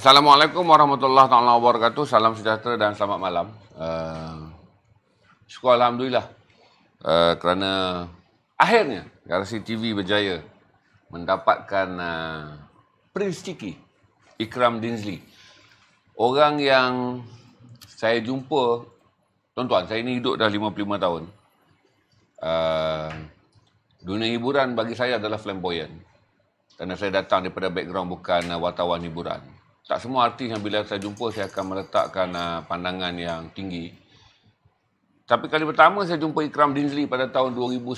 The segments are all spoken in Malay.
Assalamualaikum warahmatullahi taala wabarakatuh. Salam sejahtera dan selamat malam. Uh, syukur alhamdulillah uh, kerana akhirnya Garasi TV berjaya mendapatkan uh, Prince Tiki Ikram Dinsley. Orang yang saya jumpa tuan-tuan, saya ini hidup dah 55 tahun. Uh, dunia hiburan bagi saya adalah flamboyant. Kerana saya datang daripada background bukan uh, wartawan hiburan tak semua artis yang bila saya jumpa saya akan meletakkan uh, pandangan yang tinggi. Tapi kali pertama saya jumpa Ikram Dinsli pada tahun 2019. Uh,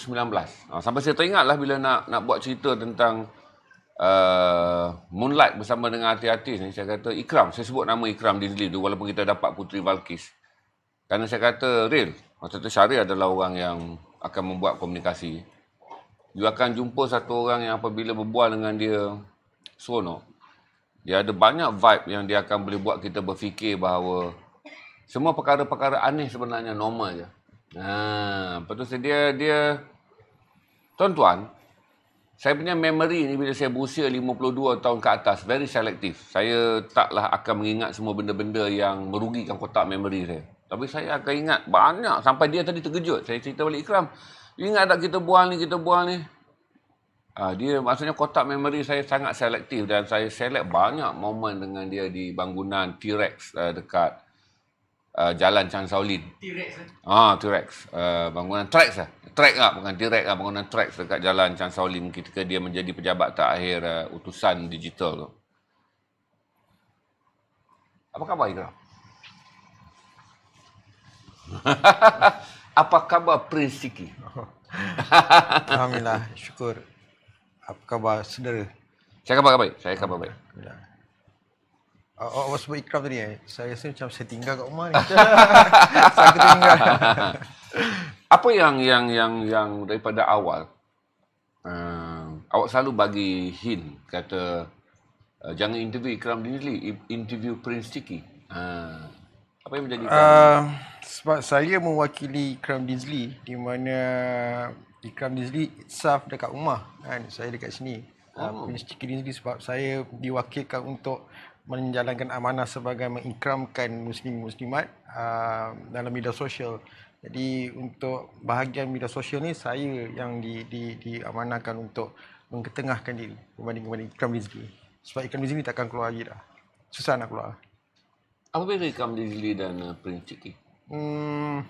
ah, sampai saya teringatlah bila nak nak buat cerita tentang uh, Moonlight bersama dengan artis-artis ni. Saya kata Ikram, saya sebut nama Ikram Dinsli. tu walaupun kita dapat Putri Valkis. Kerana saya kata real. Waktu tu Syari adalah orang yang akan membuat komunikasi. You akan jumpa satu orang yang apabila berbual dengan dia, seronok. Dia ada banyak vibe yang dia akan boleh buat kita berfikir bahawa semua perkara-perkara aneh sebenarnya normal je. Ha, ah, betul dia dia tuan-tuan, saya punya memory ni bila saya berusia 52 tahun ke atas, very selektif. Saya taklah akan mengingat semua benda-benda yang merugikan kotak memory saya. Tapi saya akan ingat banyak sampai dia tadi terkejut. Saya cerita balik Ikram. Ingat tak kita bual ni, kita bual ni? Uh, dia maksudnya kotak memori saya sangat selektif dan saya select banyak momen dengan dia di bangunan T-Rex uh, dekat uh, Jalan Chan Shaolin. Eh? T-Rex Ah, uh, T-Rex. Uh, bangunan T-Rex lah. T-Rex lah, bukan T-Rex lah. Bangunan T-Rex dekat Jalan Chan Shaolin ketika dia menjadi pejabat terakhir uh, utusan digital tu. Apa khabar Ikram? Apa khabar Prince Siki? Alhamdulillah, syukur. Apa khabar saudara? Saya khabar baik. Saya khabar baik. Ah, awak sebut ikram tadi eh? Saya rasa macam saya tinggal kat rumah ni. saya tinggal. Apa yang yang yang yang daripada awal uh, awak selalu bagi hint kata uh, jangan interview Ikram Dinili, interview Prince Tiki. Uh, apa yang menjadi uh, ah, sebab saya mewakili Ikram Dinili di mana Ikram Rizli itself dekat rumah kan saya dekat sini ah, oh. punya sticker ni sebab saya diwakilkan untuk menjalankan amanah sebagai mengikramkan muslim muslimat uh, ah, dalam media sosial jadi untuk bahagian media sosial ni saya yang di di diamanahkan untuk mengketengahkan diri berbanding kepada Ikram Rizli sebab Ikram Rizli takkan keluar lagi dah susah nak keluar apa beza Ikram Rizli dan uh, Prince Ciki? Hmm,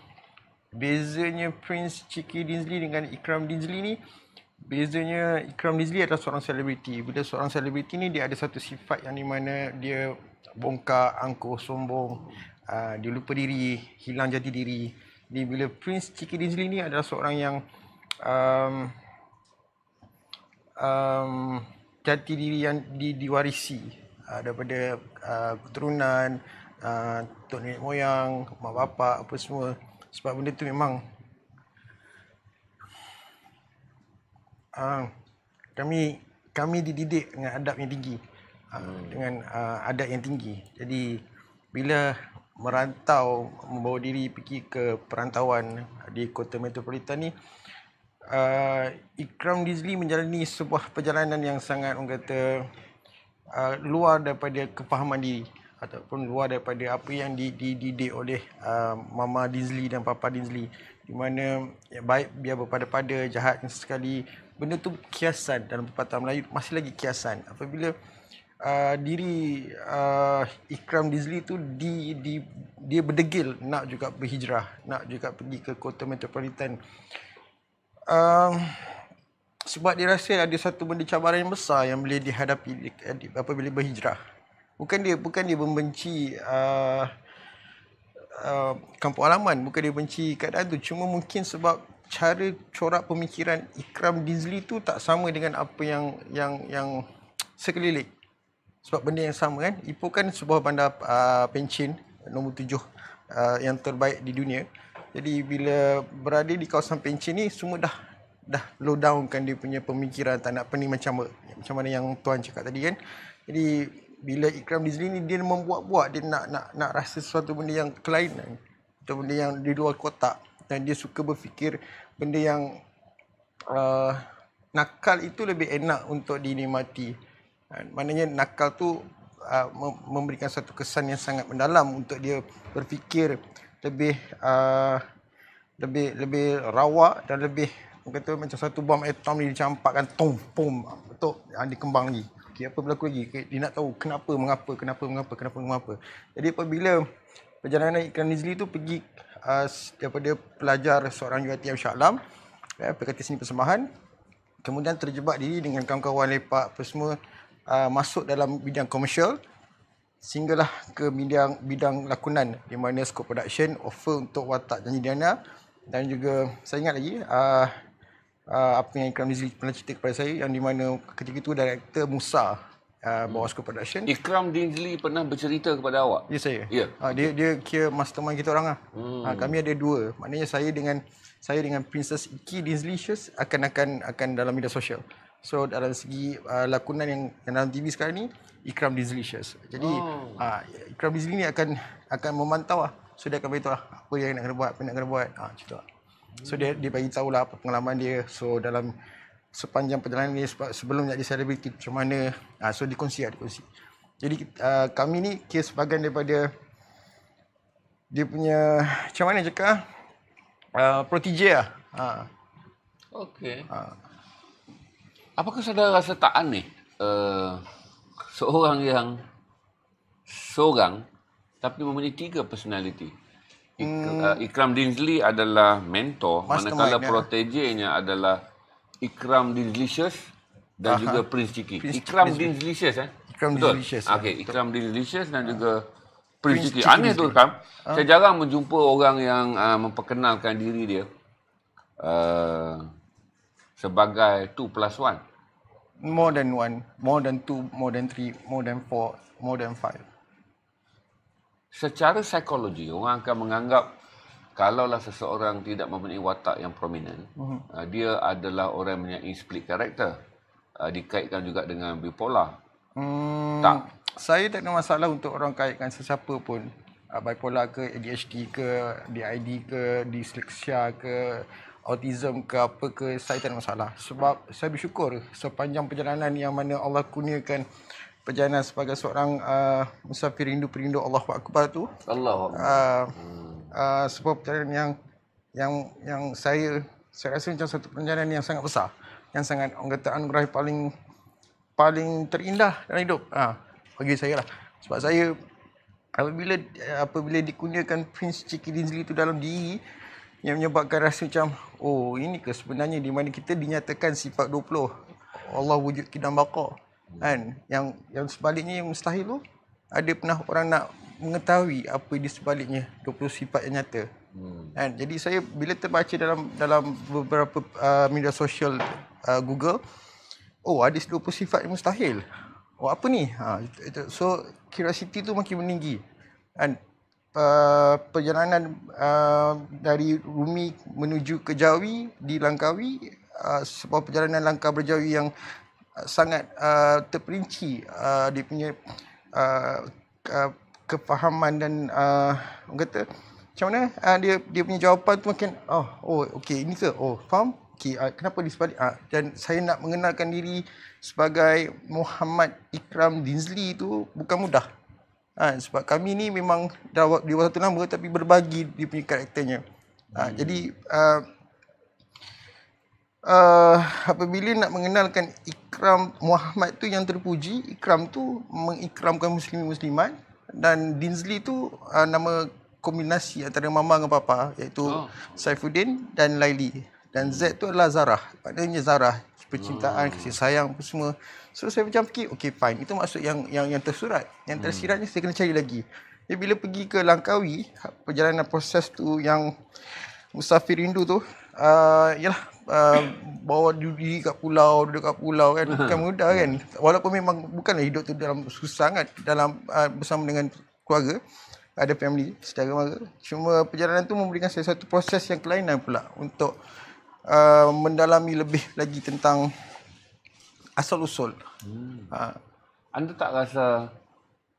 Bezanya Prince Chiki Dinsley dengan Ikram Dinsley ni Bezanya Ikram Dinsley adalah seorang selebriti Bila seorang selebriti ni dia ada satu sifat yang di mana dia bongkar, angkuh, sombong uh, Dia lupa diri, hilang jati diri Ni bila Prince Chiki Dinsley ni adalah seorang yang um, um, jati diri yang di, diwarisi uh, daripada uh, keturunan uh, Tok Nenek Moyang, Mak Bapak apa semua sebab benda tu memang uh, kami kami dididik dengan adab yang tinggi ah, hmm. dengan uh, adab yang tinggi jadi bila merantau membawa diri pergi ke perantauan di kota metropolitan ni uh, Ikram Dizli menjalani sebuah perjalanan yang sangat orang kata uh, luar daripada kepahaman diri ataupun luar daripada apa yang dididik oleh uh, Mama Dinsley dan Papa Dinsley di mana ya, baik biar berpada-pada jahat sekali benda tu kiasan dalam pepatah Melayu masih lagi kiasan apabila uh, diri uh, Ikram Dizli tu di, di, dia berdegil nak juga berhijrah nak juga pergi ke kota metropolitan um, sebab dia rasa ada satu benda cabaran yang besar yang boleh dihadapi apabila berhijrah bukan dia bukan dia membenci uh, Uh, kampung halaman bukan dia benci keadaan tu cuma mungkin sebab cara corak pemikiran Ikram Dizli tu tak sama dengan apa yang yang yang sekelilik sebab benda yang sama kan Ipoh kan sebuah bandar uh, pencin nombor tujuh uh, yang terbaik di dunia jadi bila berada di kawasan pencin ni semua dah dah low down kan dia punya pemikiran tak nak pening macam macam mana yang tuan cakap tadi kan jadi bila ikram diri ni dia membuat-buat dia nak nak nak rasa sesuatu benda yang kelainan atau benda yang di luar kotak dan dia suka berfikir benda yang uh, nakal itu lebih enak untuk dinikmati maknanya nakal tu uh, memberikan satu kesan yang sangat mendalam untuk dia berfikir lebih uh, lebih lebih rawak dan lebih kata macam satu bom atom ni dicampakkan tong pom betul yang dikembang lagi okey apa berlaku lagi dia nak tahu kenapa mengapa kenapa mengapa kenapa mengapa jadi apabila perjalanan ikan Nizli tu pergi uh, daripada pelajar seorang UiTM Shah Alam ya eh, seni persembahan kemudian terjebak diri dengan kawan-kawan lepak apa semua uh, masuk dalam bidang komersial sehinggalah ke bidang bidang lakonan di mana scope production offer untuk watak janji Diana dan juga saya ingat lagi uh, uh, apa yang Ikram Dizli pernah cerita kepada saya yang di mana ketika itu director Musa uh, ah, bawa hmm. production. Ikram Dizli pernah bercerita kepada awak? Ya saya. Yeah. Ya. Uh, dia dia kira mastermind kita orang lah. Hmm. Uh, kami ada dua. Maknanya saya dengan saya dengan Princess Iki Dizlicious akan akan akan dalam media sosial. So dalam segi uh, lakonan yang, yang dalam TV sekarang ni Ikram Dizlicious. Jadi oh. uh, Ikram Dizli ni akan akan memantau lah. So dia akan beritahu lah apa yang nak kena buat, apa yang nak kena buat. Ah, uh, cerita lah. So dia dia bagi tahulah apa pengalaman dia. So dalam sepanjang perjalanan ni sebelum jadi selebriti macam mana. Ha, so dikongsi ada lah, kongsi. Jadi uh, kami ni kes bagian daripada dia punya macam mana cakap? Uh, protege lah. Ha. Okay. Ha. Apakah saudara rasa tak aneh? Uh, seorang yang seorang tapi mempunyai tiga personality. Ik- hmm. uh, Ikram Dinsley adalah mentor Mastermind manakala ya. protegenya adalah Ikram Dinslicious dan Aha. juga Prince Chiki. Prince, Ikram Dinslicious eh. Ikram Dinslicious. Ya. Okey, Ikram Dinslicious dan ah. juga ha. Prince Chiki. Aneh tu kan. Ha. Saya jarang menjumpa orang yang uh, memperkenalkan diri dia uh, sebagai 2 plus 1. More than 1, more than 2, more than 3, more than 4, more than 5 secara psikologi orang akan menganggap kalaulah seseorang tidak mempunyai watak yang prominent uh-huh. dia adalah orang mempunyai split karakter uh, dikaitkan juga dengan bipolar hmm, tak saya tak ada masalah untuk orang kaitkan sesiapa pun uh, bipolar ke ADHD ke DID ke dyslexia ke autism ke apa ke saya tak ada masalah sebab saya bersyukur sepanjang perjalanan yang mana Allah kurniakan perjalanan sebagai seorang uh, musafir rindu perindu Allah Akbar tu. Allah. Uh, hmm. uh, sebuah perjalanan yang yang yang saya saya rasa macam satu perjalanan yang sangat besar yang sangat orang kata paling paling terindah dalam hidup ha, bagi saya lah sebab saya apabila apabila dikurniakan Prince Chiki Dinsley itu dalam diri yang menyebabkan rasa macam oh ini ke sebenarnya di mana kita dinyatakan sifat 20 Allah wujud kidam baqa kan yang yang sebaliknya yang mustahil tu ada pernah orang nak mengetahui apa di sebaliknya 20 sifat yang nyata hmm. kan jadi saya bila terbaca dalam dalam beberapa uh, media sosial uh, Google oh ada 20 sifat yang mustahil oh apa ni ha itu, so curiosity tu makin meninggi kan Uh, perjalanan uh, dari Rumi menuju ke Jawi di Langkawi uh, sebuah perjalanan langkah berjawi yang sangat uh, terperinci uh, dia punya uh, kefahaman dan uh, orang kata macam mana uh, dia dia punya jawapan tu makin oh oh okey ini ke oh faham okey uh, kenapa di sebalik uh, dan saya nak mengenalkan diri sebagai Muhammad Ikram Dinsli tu bukan mudah uh, sebab kami ni memang dah di satu nama tapi berbagi dia punya karakternya uh, hmm. jadi uh, uh, apabila nak mengenalkan ikram Muhammad tu yang terpuji, ikram tu mengikramkan muslimin muslimat dan Dinsley tu uh, nama kombinasi antara mama dengan papa iaitu oh. Saifuddin dan Laili. Dan Z tu adalah Zarah. Maknanya Zarah percintaan, oh. kasih sayang apa semua. So saya macam fikir, okay fine. Itu maksud yang yang yang tersurat. Yang hmm. tersiratnya hmm. saya kena cari lagi. Jadi bila pergi ke Langkawi, perjalanan proses tu yang musafir rindu tu, uh, yalah Ah, bawa judi kat pulau, duduk kat pulau kan. Bukan mudah kan. Walaupun memang bukanlah hidup tu dalam susah sangat dalam uh, bersama dengan keluarga. Ada family, secara mara. Cuma perjalanan tu memberikan saya satu proses yang kelainan pula untuk uh, mendalami lebih lagi tentang asal-usul. Hmm. Ha. Anda tak rasa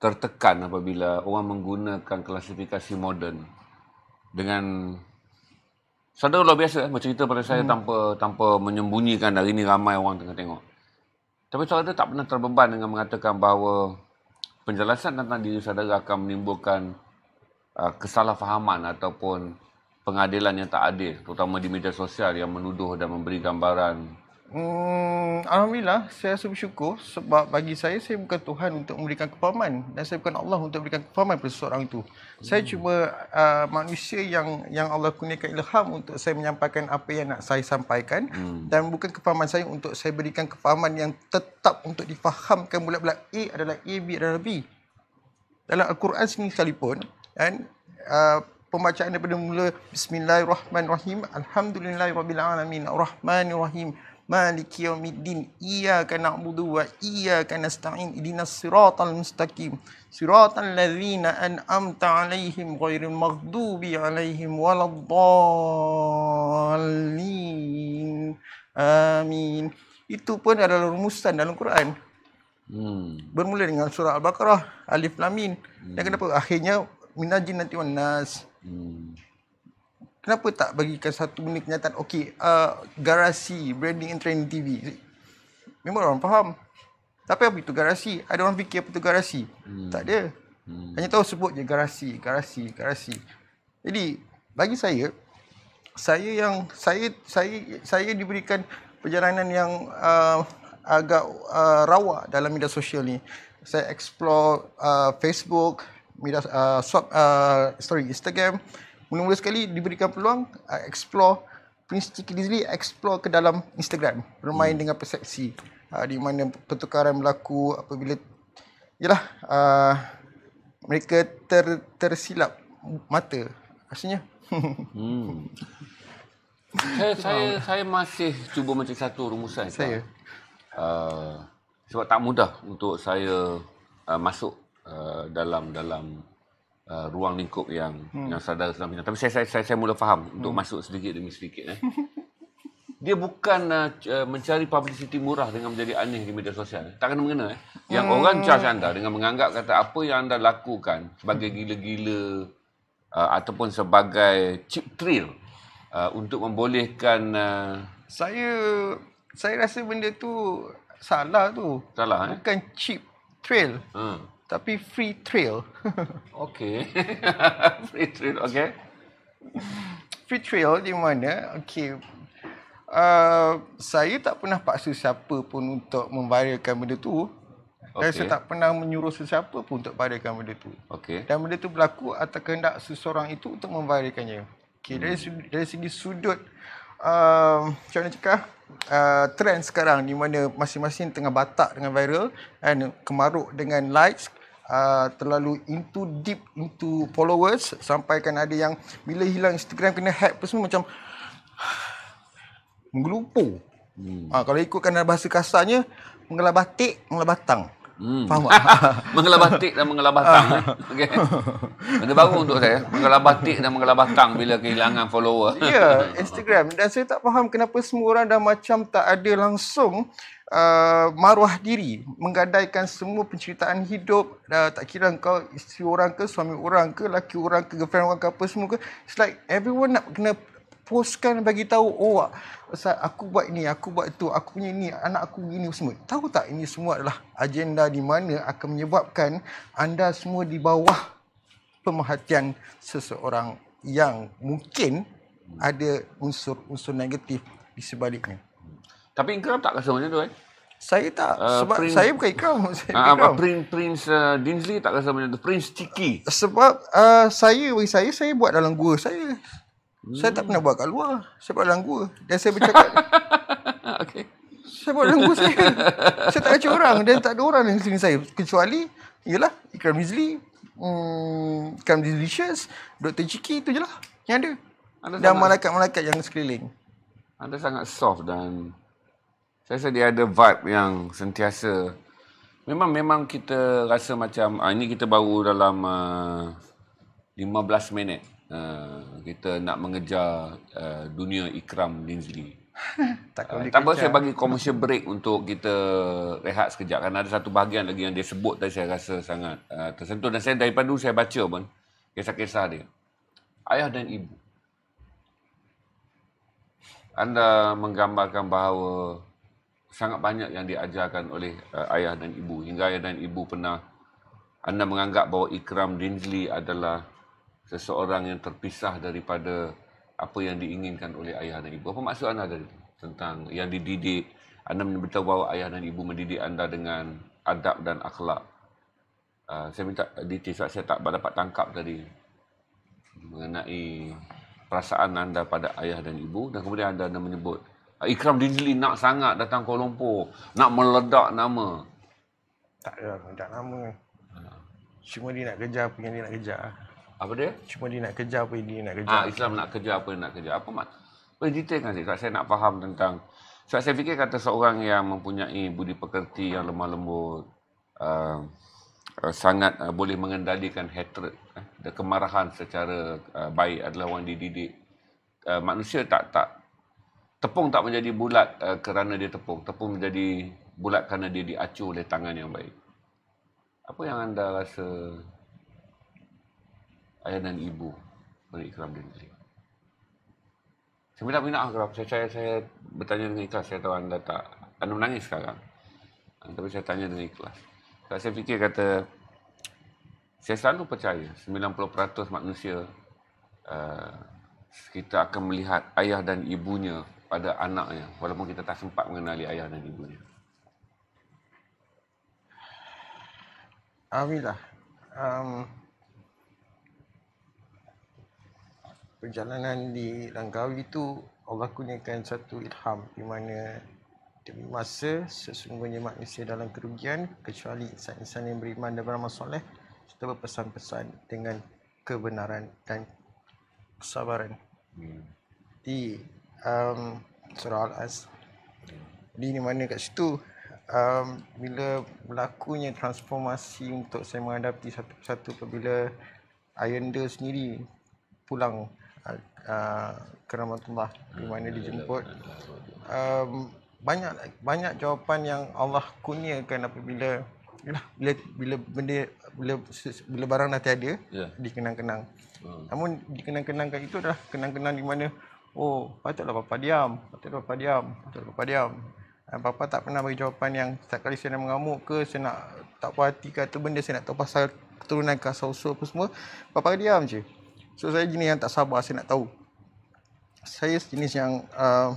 tertekan apabila orang menggunakan klasifikasi moden dengan saudara luar biasa eh, bercerita pada saya hmm. tanpa tanpa menyembunyikan hari ini ramai orang tengah tengok. Tapi saudara tak pernah terbeban dengan mengatakan bahawa penjelasan tentang diri saudara akan menimbulkan uh, kesalahfahaman ataupun pengadilan yang tak adil terutama di media sosial yang menuduh dan memberi gambaran Hmm, Alhamdulillah saya rasa bersyukur sebab bagi saya saya bukan Tuhan untuk memberikan kepahaman dan saya bukan Allah untuk memberikan kepahaman pada seorang itu. Hmm. Saya cuma uh, manusia yang yang Allah kurniakan ilham untuk saya menyampaikan apa yang nak saya sampaikan hmm. dan bukan kepahaman saya untuk saya berikan kepahaman yang tetap untuk difahamkan bulat-bulat A adalah A B adalah B. Dalam Al-Quran sendiri sekalipun kan uh, pembacaan daripada mula bismillahirrahmanirrahim alhamdulillahirabbil alamin arrahmanirrahim maliki yaumiddin iyyaka na'budu wa iyyaka nasta'in ihdinas siratal mustaqim siratal ladzina an'amta 'alaihim ghairil maghdubi 'alaihim waladdallin amin itu pun adalah rumusan dalam Quran hmm bermula dengan surah al-baqarah alif lam mim hmm. dan kenapa akhirnya minajin nanti wan hmm kenapa tak bagikan satu benda kenyataan okay, uh, garasi branding and training TV memang orang faham tapi apa itu garasi ada orang fikir apa itu garasi hmm. tak ada hmm. hanya tahu sebut je garasi garasi garasi jadi bagi saya saya yang saya saya saya diberikan perjalanan yang uh, agak uh, rawak dalam media sosial ni saya explore uh, Facebook media uh, swap, uh, story Instagram mula-mula sekali diberikan peluang uh, explore Prince Chiki Dizli explore ke dalam Instagram bermain hmm. dengan persepsi uh, di mana pertukaran berlaku apabila yalah uh, mereka ter, tersilap mata rasanya hmm. saya, saya saya masih cuba macam satu rumusan saya tak? Uh, sebab tak mudah untuk saya uh, masuk uh, dalam dalam Uh, ruang lingkup yang hmm. yang sadar Islam punya. Tapi saya saya saya, saya mula faham hmm. untuk masuk sedikit demi sedikit eh. Dia bukan uh, uh, mencari publicity murah dengan menjadi aneh di media sosial. Eh. Tak kena mengena eh. Yang hmm. orang charge anda dengan menganggap kata apa yang anda lakukan sebagai hmm. gila-gila uh, ataupun sebagai cheap trail uh, untuk membolehkan uh, saya saya rasa benda tu salah tu. Salah eh. Bukan cheap thrill. Hmm tapi free trail. okay. free trail, okay. Free trail di mana, okay. Uh, saya tak pernah paksa siapa pun untuk memviralkan benda tu. Okay. saya tak pernah menyuruh sesiapa pun untuk viralkan benda tu. Okay. Dan benda tu berlaku atas kehendak seseorang itu untuk memviralkannya. Okay, hmm. dari, dari segi sudut, uh, macam mana cakap, uh, trend sekarang di mana masing-masing tengah batak dengan viral dan kemaruk dengan likes, uh, terlalu into deep into followers sampai kan ada yang bila hilang Instagram kena hack apa semua macam menggelupo. Hmm. Uh, kalau ikutkan bahasa kasarnya mengelah batik, mengelah batang. Hmm. Faham tak? mengelah batik dan mengelah batang. eh. Okey. Benda baru untuk saya. Mengelah batik dan mengelah batang bila kehilangan follower. ya, yeah, Instagram. Dan saya tak faham kenapa semua orang dah macam tak ada langsung uh, maruah diri menggadaikan semua penceritaan hidup uh, tak kira kau isteri orang ke suami orang ke laki orang ke girlfriend orang ke apa semua ke it's like everyone nak kena postkan bagi tahu oh ah, aku buat ni aku buat tu aku punya ni anak aku gini semua tahu tak ini semua adalah agenda di mana akan menyebabkan anda semua di bawah pemerhatian seseorang yang mungkin ada unsur-unsur negatif di sebaliknya tapi engkau tak rasa macam tu eh saya tak. Ah, sebab Prince, saya bukan ikram. Saya uh, ikram. Prince, Prince uh, Dinsley tak rasa macam tu. Prince Chiki. Sebab uh, saya, bagi saya, saya buat dalam gua saya. Hmm. Saya tak hmm. pernah buat kat luar. Saya buat dalam gua. Dan saya bercakap. okay. Saya buat dalam gua saya. saya tak kacau orang. Dan tak ada orang yang sini saya. Kecuali, ialah Ikram Dinsley. Hmm, Delicious. Dr. Chiki. Itu je lah. Yang ada. ada dan malaikat-malaikat yang sekeliling. Anda sangat soft dan saya rasa dia ada vibe yang sentiasa memang memang kita rasa macam ah, ini kita baru dalam uh, ah, 15 minit uh, kita nak mengejar uh, dunia Ikram Linsley. tak uh, tak apa saya bagi commercial break untuk kita rehat sekejap kerana ada satu bahagian lagi yang dia sebut tadi saya rasa sangat uh, tersentuh dan saya daripada dulu saya baca pun kisah-kisah dia. Ayah dan ibu. Anda menggambarkan bahawa sangat banyak yang diajarkan oleh uh, ayah dan ibu. Hingga ayah dan ibu pernah anda menganggap bahawa Ikram Dinsley adalah seseorang yang terpisah daripada apa yang diinginkan oleh ayah dan ibu. Apa maksud anda dari itu? Tentang yang dididik, anda beritahu bahawa ayah dan ibu mendidik anda dengan adab dan akhlak. Uh, saya minta detail sebab saya tak dapat tangkap dari mengenai perasaan anda pada ayah dan ibu dan kemudian anda, anda menyebut Ikram Dinli nak sangat datang Kuala Lumpur. Nak meledak nama. Tak ada meledak nama. Cuma dia nak kejar apa yang dia nak kejar. Apa dia? Cuma dia nak kejar apa yang dia nak kejar. Ah, Islam nak kejar apa yang nak kejar. Apa mak? apa detailkan sikit. Sebab saya nak faham tentang. Sebab saya fikir kata seorang yang mempunyai budi pekerti yang lemah lembut. Uh, uh, sangat uh, boleh mengendalikan hatred. Uh, kemarahan secara uh, baik adalah orang dididik. Uh, manusia tak tak tepung tak menjadi bulat uh, kerana dia tepung. Tepung menjadi bulat kerana dia diacu oleh tangan yang baik. Apa yang anda rasa ayah dan ibu oleh ikram dan diri? Saya minta minat akram. Saya, saya, saya bertanya dengan ikhlas. Saya tahu anda tak. Anda menangis sekarang. Ah, tapi saya tanya dengan ikhlas. Kalau saya fikir kata, saya selalu percaya 90% manusia uh, kita akan melihat ayah dan ibunya pada anaknya walaupun kita tak sempat mengenali ayah dan ibunya. Alhamdulillah. Um, perjalanan di Langkawi itu Allah kurniakan satu ilham di mana demi masa sesungguhnya manusia dalam kerugian kecuali insan-insan yang beriman dan beramal soleh kita berpesan-pesan dengan kebenaran dan kesabaran. Hmm. Di um, surah Al-Az Jadi di mana kat situ um, Bila berlakunya transformasi untuk saya menghadapi satu persatu Apabila Ayanda sendiri pulang uh, keramatullah di mana dijemput um, banyak banyak jawapan yang Allah kurniakan apabila bila bila benda bila bila barang dah tiada yeah. dikenang-kenang. Hmm. Namun dikenang-kenangkan itu adalah kenang-kenang di mana Oh, patutlah Papa diam. Patutlah Papa diam. Patutlah Papa diam. Dan eh, Papa tak pernah bagi jawapan yang setiap kali saya nak mengamuk ke, saya nak tak puas hati ke atau benda, saya nak tahu pasal keturunan ke asal usul apa semua. Papa diam je. So, saya jenis yang tak sabar, saya nak tahu. Saya jenis yang... Uh,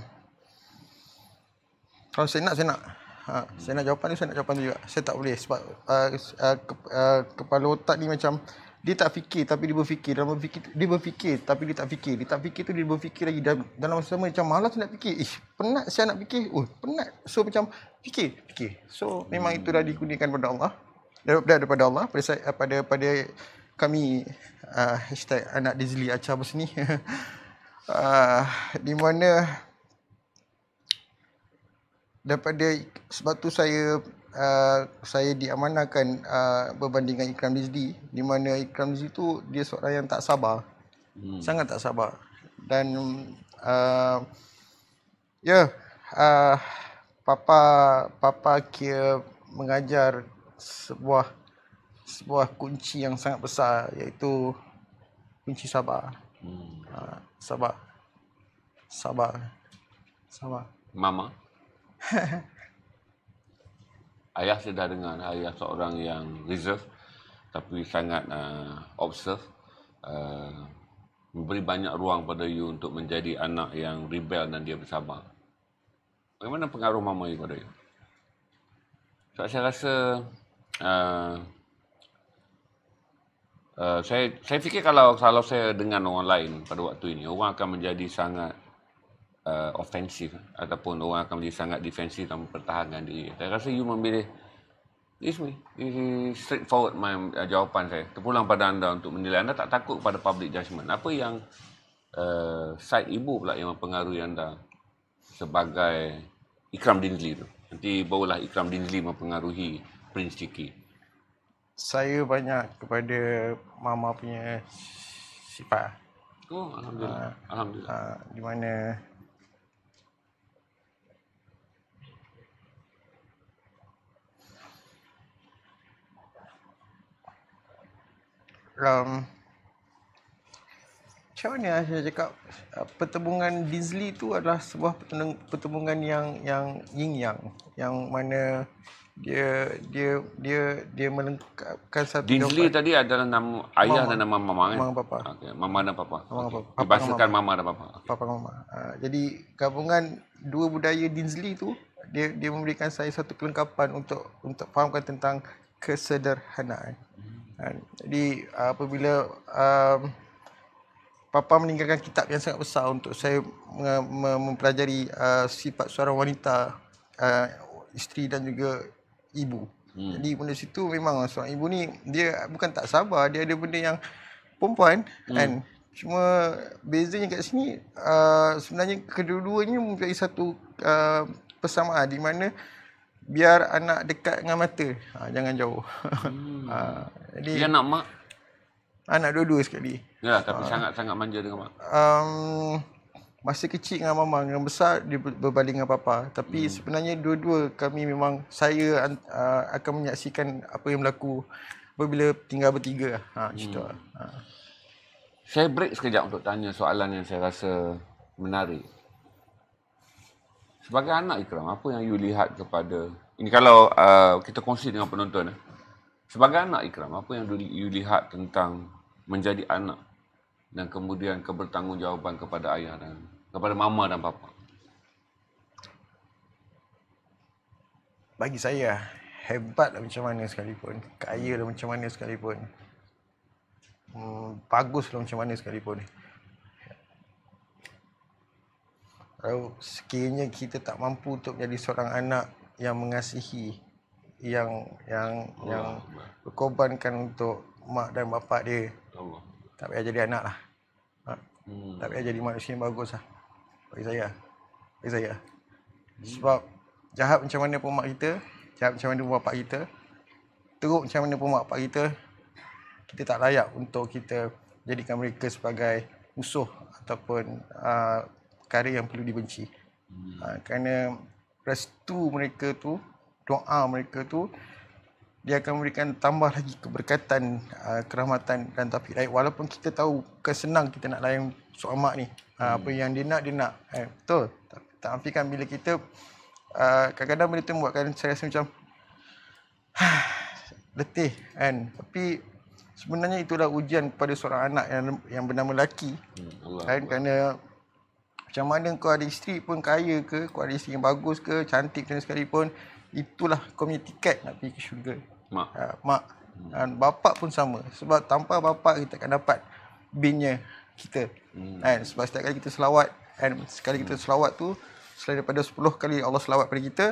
kalau saya nak, saya nak. Ha, saya nak jawapan tu, saya nak jawapan tu juga. Saya tak boleh sebab uh, uh, uh kepala otak ni macam dia tak fikir tapi dia berfikir dalam berfikir dia berfikir tapi dia tak fikir dia tak fikir tu dia berfikir lagi Dan dalam masa sama macam malas nak fikir ish penat saya nak fikir oh penat so macam fikir fikir so memang itu dah dikurniakan pada Allah daripada daripada Allah pada saya pada pada kami uh, hashtag anak Dizli Acah bos ni uh, di mana daripada sebab tu saya uh, saya diamanahkan uh, berbanding dengan Ikram Rizdi di mana Ikram Rizdi tu dia seorang yang tak sabar. Hmm. Sangat tak sabar. Dan uh, ya yeah, uh, papa papa kira mengajar sebuah sebuah kunci yang sangat besar iaitu kunci sabar. Hmm. Uh, sabar. Sabar. Sabar. Mama. ayah saya dah dengar ayah seorang yang reserve tapi sangat uh, observe uh, memberi banyak ruang pada you untuk menjadi anak yang rebel dan dia bersabar bagaimana pengaruh mama you pada you so, saya rasa uh, Uh, saya saya fikir kalau kalau saya dengan orang lain pada waktu ini orang akan menjadi sangat uh, offensive ataupun orang akan menjadi sangat defensif dalam pertahanan diri. Saya rasa you memilih this way. This is straightforward my uh, jawapan saya. Terpulang pada anda untuk menilai. Anda tak takut pada public judgement. Apa yang uh, side ibu pula yang mempengaruhi anda sebagai Ikram dinzli tu? Nanti barulah Ikram dinzli mempengaruhi Prince Chiki. Saya banyak kepada mama punya sifat. Oh, Alhamdulillah. Uh, Alhamdulillah. Uh, di mana um, macam mana lah saya cakap uh, pertemuan Dizli tu adalah sebuah pertemuan yang yang yin yang yang mana dia dia dia dia melengkapkan satu Dizli tadi adalah nama ayah mama. dan nama mama kan? mama papa okay. mama dan papa mama okay. papa dibahasakan mama. mama dan papa okay. papa dan mama uh, jadi gabungan dua budaya Dizli tu dia dia memberikan saya satu kelengkapan untuk untuk fahamkan tentang kesederhanaan hmm. Kan? Jadi apabila um, Papa meninggalkan kitab yang sangat besar untuk saya mempelajari uh, sifat seorang wanita, uh, isteri dan juga ibu. Hmm. Jadi benda situ memang seorang ibu ni dia bukan tak sabar, dia ada benda yang perempuan hmm. kan. Cuma bezanya kat sini uh, sebenarnya kedua-duanya mempunyai satu uh, persamaan di mana uh, biar anak dekat dengan mata ha, jangan jauh hmm. ha, jadi dia nak mak anak dua-dua sekali ya tapi ha. sangat-sangat manja dengan mak um, masa kecil dengan mama dengan besar dia berbaling dengan papa tapi hmm. sebenarnya dua-dua kami memang saya uh, akan menyaksikan apa yang berlaku apabila tinggal bertiga ha cerita hmm. ha. saya break sekejap untuk tanya soalan yang saya rasa menarik Sebagai anak Ikram, apa yang you lihat kepada ini kalau uh, kita kongsi dengan penonton eh. Sebagai anak Ikram, apa yang you lihat tentang menjadi anak dan kemudian kebertanggungjawaban kepada ayah dan kepada mama dan papa? Bagi saya, eh, hebat lah macam mana sekalipun, kaya lah macam mana sekalipun, hmm, bagus lah macam mana sekalipun. Kalau sekiranya kita tak mampu untuk jadi seorang anak yang mengasihi yang yang Allah. yang berkorbankan untuk mak dan bapa dia. Allah. Tak payah jadi anak lah. Ha? Hmm. Tak payah jadi manusia yang bagus lah. Bagi saya. Bagi saya. Hmm. Sebab jahat macam mana pun mak kita, jahat macam mana pun bapak kita, teruk macam mana pun mak bapak kita, kita tak layak untuk kita jadikan mereka sebagai musuh ataupun uh, perkara yang perlu dibenci. Hmm. Ha, kerana restu mereka tu, doa mereka tu dia akan memberikan tambah lagi keberkatan, uh, kerahmatan dan tapi right? walaupun kita tahu kesenang kita nak layan seorang mak ni. Ha, hmm. apa yang dia nak dia nak. Eh, betul. Tapi tapi kan bila kita ha, kadang-kadang benda tu buatkan saya rasa macam letih kan. Tapi sebenarnya itulah ujian kepada seorang anak yang yang bernama lelaki. Hmm, kan kerana macam mana kau ada isteri pun kaya ke, kau ada isteri yang bagus ke, cantik kena pun itulah kau punya tiket nak pergi ke syurga. Mak. Ha, mak. Hmm. Dan bapak pun sama. Sebab tanpa bapak, kita akan dapat binnya kita. Hmm. And sebab setiap kali kita selawat, and sekali kita hmm. selawat tu, selain daripada 10 kali Allah selawat pada kita,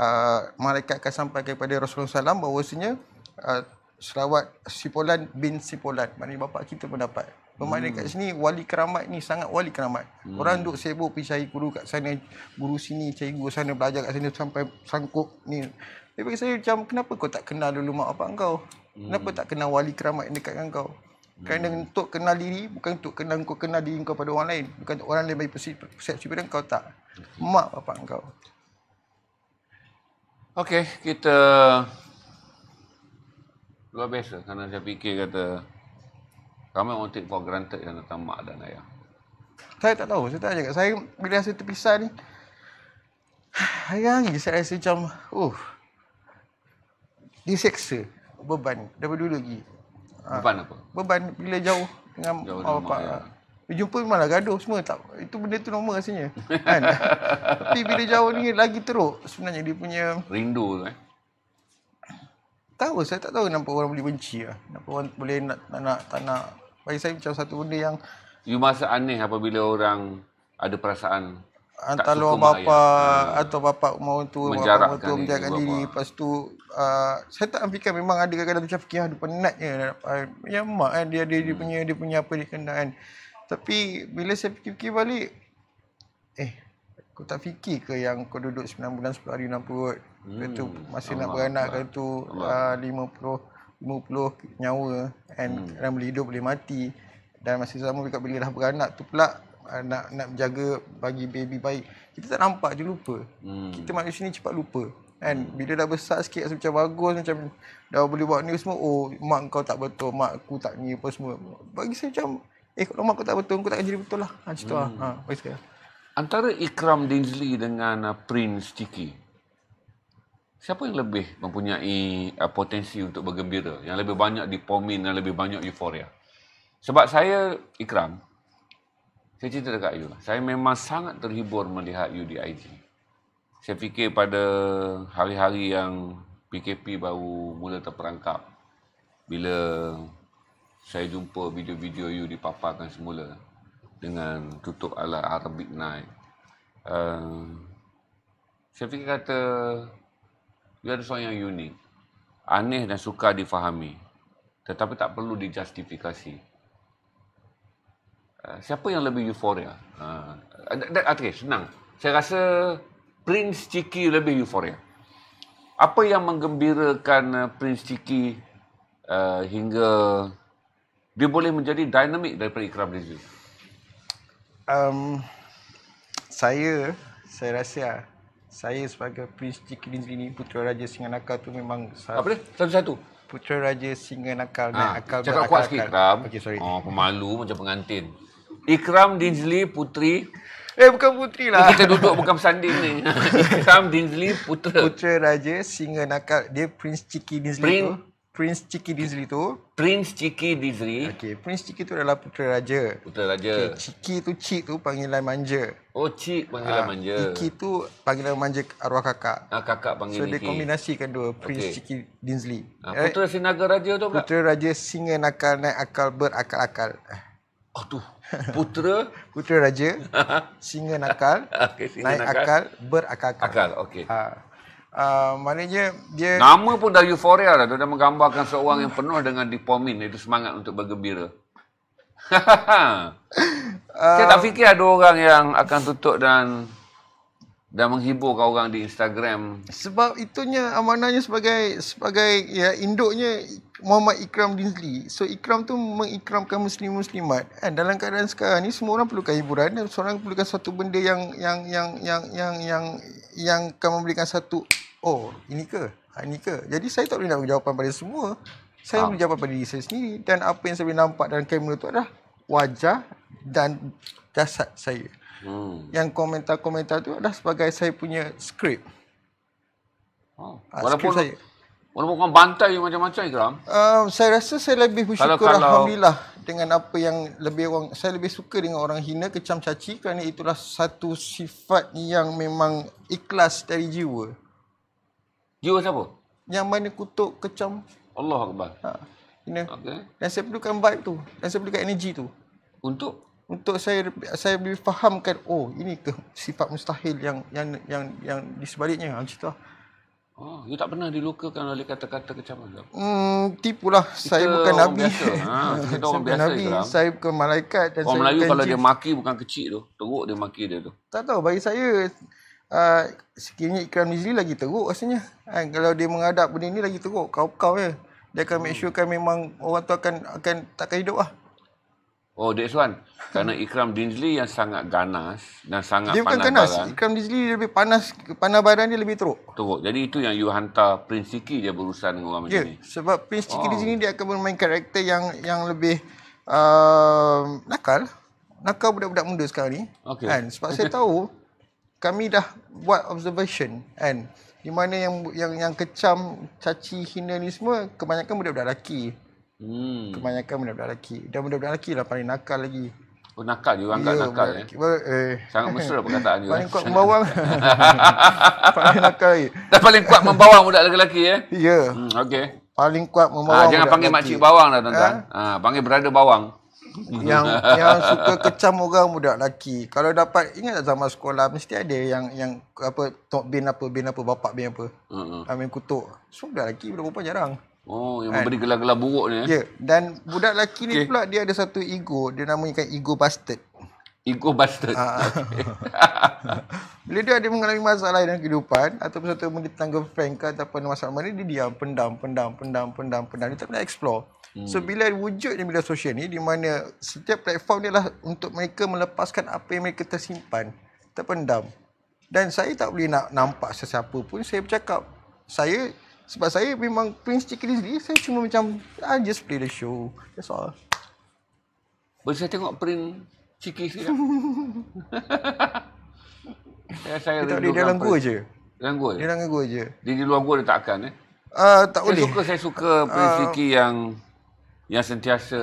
uh, malaikat akan sampai kepada Rasulullah SAW bahawasanya, uh, selawat Sipolan bin Sipolan. Maknanya bapak kita pun dapat. Bermakna hmm. kat sini wali keramat ni sangat wali keramat. Hmm. Orang duk sibuk pergi cari guru kat sana, guru sini, cikgu sana belajar kat sini sampai sangkut ni. Tapi bagi saya macam kenapa kau tak kenal dulu mak bapak kau? Hmm. Kenapa tak kenal wali keramat yang dekat dengan kau? Hmm. Kerana untuk kenal diri bukan untuk kenal kau kenal diri kau pada orang lain, bukan orang lain bagi persepsi pada kau tak. Okay. Mak bapak kau. Okey, kita luar biasa kerana saya fikir kata Ramai orang take for granted yang datang mak dan ayah. Saya tak tahu. Saya tak tahu. Saya bila saya terpisah ni. Hari-hari saya rasa macam. uff, uh, diseksa. Beban. Dari dulu lagi. Ha, beban apa? Beban bila jauh dengan jauh mak bapak. Ya. Dia jumpa memanglah gaduh semua. Tak, itu benda tu normal rasanya. kan? Tapi bila jauh ni lagi teruk sebenarnya dia punya. Rindu tu eh? Tahu. Saya tak tahu kenapa orang boleh benci lah. Kenapa orang boleh nak, nak, nak, tak nak bagi saya macam satu benda yang you masa aneh apabila orang ada perasaan antara luar bapa hmm. atau bapa mau tu bapa tu menjarakkan diri bapa. lepas tu uh, saya tak fikir memang ada kadang-kadang macam fikir ada ah, penatnya ya mak kan dia dia, dia hmm. punya dia punya apa dia kena kan tapi bila saya fikir-fikir balik eh kau tak fikir ke yang kau duduk 9 bulan 10 hari 60 hmm. tu masih Allah nak beranak kan tu ah, uh, 50 50 nyawa and hmm. dalam beli hidup boleh mati dan masih sama bila bila dah beranak tu pula ah, nak nak jaga bagi baby baik kita tak nampak dia lupa hmm. kita manusia ni cepat lupa kan bila dah besar sikit rasa macam bagus macam dah boleh buat ni semua oh mak kau tak betul mak aku tak ni apa semua bagi saya macam eh kalau mak aku tak betul aku takkan jadi betul lah ha, ah, cerita lah. hmm. ha, antara Ikram Dinsley dengan Prince Tiki siapa yang lebih mempunyai uh, potensi untuk bergembira yang lebih banyak dopamin yang lebih banyak euforia sebab saya ikram saya cerita dekat you lah. saya memang sangat terhibur melihat you di IG saya fikir pada hari-hari yang PKP baru mula terperangkap bila saya jumpa video-video you dipaparkan semula dengan tutup ala Arabic Night. Uh, saya fikir kata dia ada soal yang unik. Aneh dan suka difahami. Tetapi tak perlu dijustifikasi. Eh, siapa yang lebih euforia? Ha. Eh, okay, senang. Saya rasa Prince Chiki lebih euforia. Apa yang menggembirakan eh, Prince Chiki hingga dia boleh menjadi dinamik daripada Ikram Rizvi? Um, saya, saya rasa ah, saya sebagai Prince Chikirin sini Putera Raja Singa Nakal tu memang Apa dia? Satu-satu? Putera Raja Singa Nakal ha, akal Cakap kuat sikit Ikram Okey sorry oh, Pemalu macam pengantin Ikram Dinsley Putri Eh bukan putri lah Kita duduk bukan bersanding ni Ikram Dinsley Putera Putera Raja Singa Nakal Dia Prince Chikirin sini Prince Prince Chiki Dizri tu. Prince Chiki Dizri. Okey, Prince Chiki tu adalah putera raja. Putera raja. Okay, Chiki tu Cik tu panggilan manja. Oh, Cik panggilan ha, manja. Iki tu panggilan manja arwah kakak. Ah, kakak panggil so, So, dia kombinasikan dua, Prince okay. Chiki Dizri. Ah, eh, putera sinaga raja tu pula? Putera raja singa nakal naik akal berakal-akal. Oh, tu. Putera? putera raja singa nakal okay, singa naik nakal. akal berakal-akal. Akal, okey. Ha. Uh, maknanya dia nama pun dah euforia dah. Dia dah menggambarkan seorang yang penuh dengan dopamin itu semangat untuk bergembira. uh, tak fikir ada orang yang akan tutup dan dan kau orang di Instagram. Sebab itunya amanahnya sebagai sebagai ya induknya Muhammad Ikram Dinsli. So Ikram tu mengikramkan muslim muslimat. Kan dalam keadaan sekarang ni semua orang perlukan hiburan dan seorang perlukan satu benda yang yang yang yang yang yang yang akan memberikan satu oh ini ke? Ha ini ke? Jadi saya tak boleh nak jawapan pada semua. Saya ha. boleh jawab pada diri saya sendiri dan apa yang saya nampak dalam kamera tu adalah wajah dan jasad saya. Hmm. Yang komentar-komentar tu adalah sebagai saya punya skrip. Oh. Ha, ah, skrip saya. Walaupun kau bantai macam-macam Ikram. Uh, saya rasa saya lebih bersyukur kalau, alhamdulillah dengan apa yang lebih orang saya lebih suka dengan orang hina kecam caci kerana itulah satu sifat yang memang ikhlas dari jiwa. Jiwa siapa? Yang mana kutuk kecam Allah Akbar. Ha. Okay. Dan saya perlukan vibe tu. Dan saya perlukan energi tu. Untuk untuk saya saya lebih fahamkan oh ini ke sifat mustahil yang yang yang yang di sebaliknya ha, macam tu. Lah. Oh, you tak pernah dilukakan oleh kata-kata kecaman ke? Hmm, tipulah. Kita saya bukan nabi. Ha, kita orang biasa. Nabi, Islam. saya ke malaikat dan orang saya Melayu kalau dia maki bukan kecil tu. Teruk dia maki dia tu. Tak tahu bagi saya uh, sekiranya Ikram Nizli lagi teruk rasanya. Ha, kalau dia menghadap benda ni lagi teruk. Kau-kau ya. Dia akan make sure kan memang orang tu akan akan takkan hidup lah. Oh, that's one. Kerana Ikram Dinsley yang sangat ganas dan sangat dia panas bukan ganas. badan. Ikram Dinsley lebih panas, panas badan dia lebih teruk. Teruk. Jadi itu yang you hantar Prince Tiki dia berurusan dengan orang yeah. macam ya, ni. Sebab Prince Tiki oh. di sini dia akan bermain karakter yang yang lebih uh, nakal. Nakal budak-budak muda sekarang ni. Okay. And, sebab saya tahu kami dah buat observation and di mana yang yang yang kecam caci hina ni semua kebanyakan budak-budak lelaki. Hmm. Kebanyakan budak-budak lelaki. Dan budak-budak lelaki lah paling nakal lagi. Oh, nakal juga orang yeah, nakal budak, eh. eh. Sangat mesra perkataan dia. Paling kuat membawang. paling nakal lagi. Dan paling kuat membawang budak lelaki eh. Ya. Yeah. Hmm, okay. Paling kuat membawang ha, ah, Jangan panggil makcik bawang lah tuan-tuan. Eh? Ha, panggil brother bawang. yang yang suka kecam orang budak lelaki. Kalau dapat ingat zaman sekolah mesti ada yang yang apa top bin apa bin apa bapak bin apa. Hmm. hmm. Amin kutuk. Sudah so, lelaki budak perempuan jarang. Oh, yang kan? memberi gelar-gelar buruk ni. Eh? Ya, dan budak lelaki ni okay. pula dia ada satu ego. Dia namakan ego bastard. Ego bastard. Ha. Bila dia ada mengalami masalah dalam kehidupan atau satu benda tentang girlfriend ke ataupun masalah mana dia diam, pendam, pendam, pendam, pendam, pendam. Dia tak pernah explore. Hmm. So bila wujudnya media sosial ni di mana setiap platform ni lah untuk mereka melepaskan apa yang mereka tersimpan, terpendam. Dan saya tak boleh nak nampak sesiapa pun saya bercakap. Saya sebab saya memang Prince Chicken Disney saya cuma macam I ah, just play the show that's all boleh saya tengok print Chicken Disney eh, saya, saya dia tak boleh dalam gua je dalam gua dia dalam gua je dia di luar gua dia tak akan eh uh, tak boleh saya suka, saya suka Prince ah. Chicken uh, yang yang sentiasa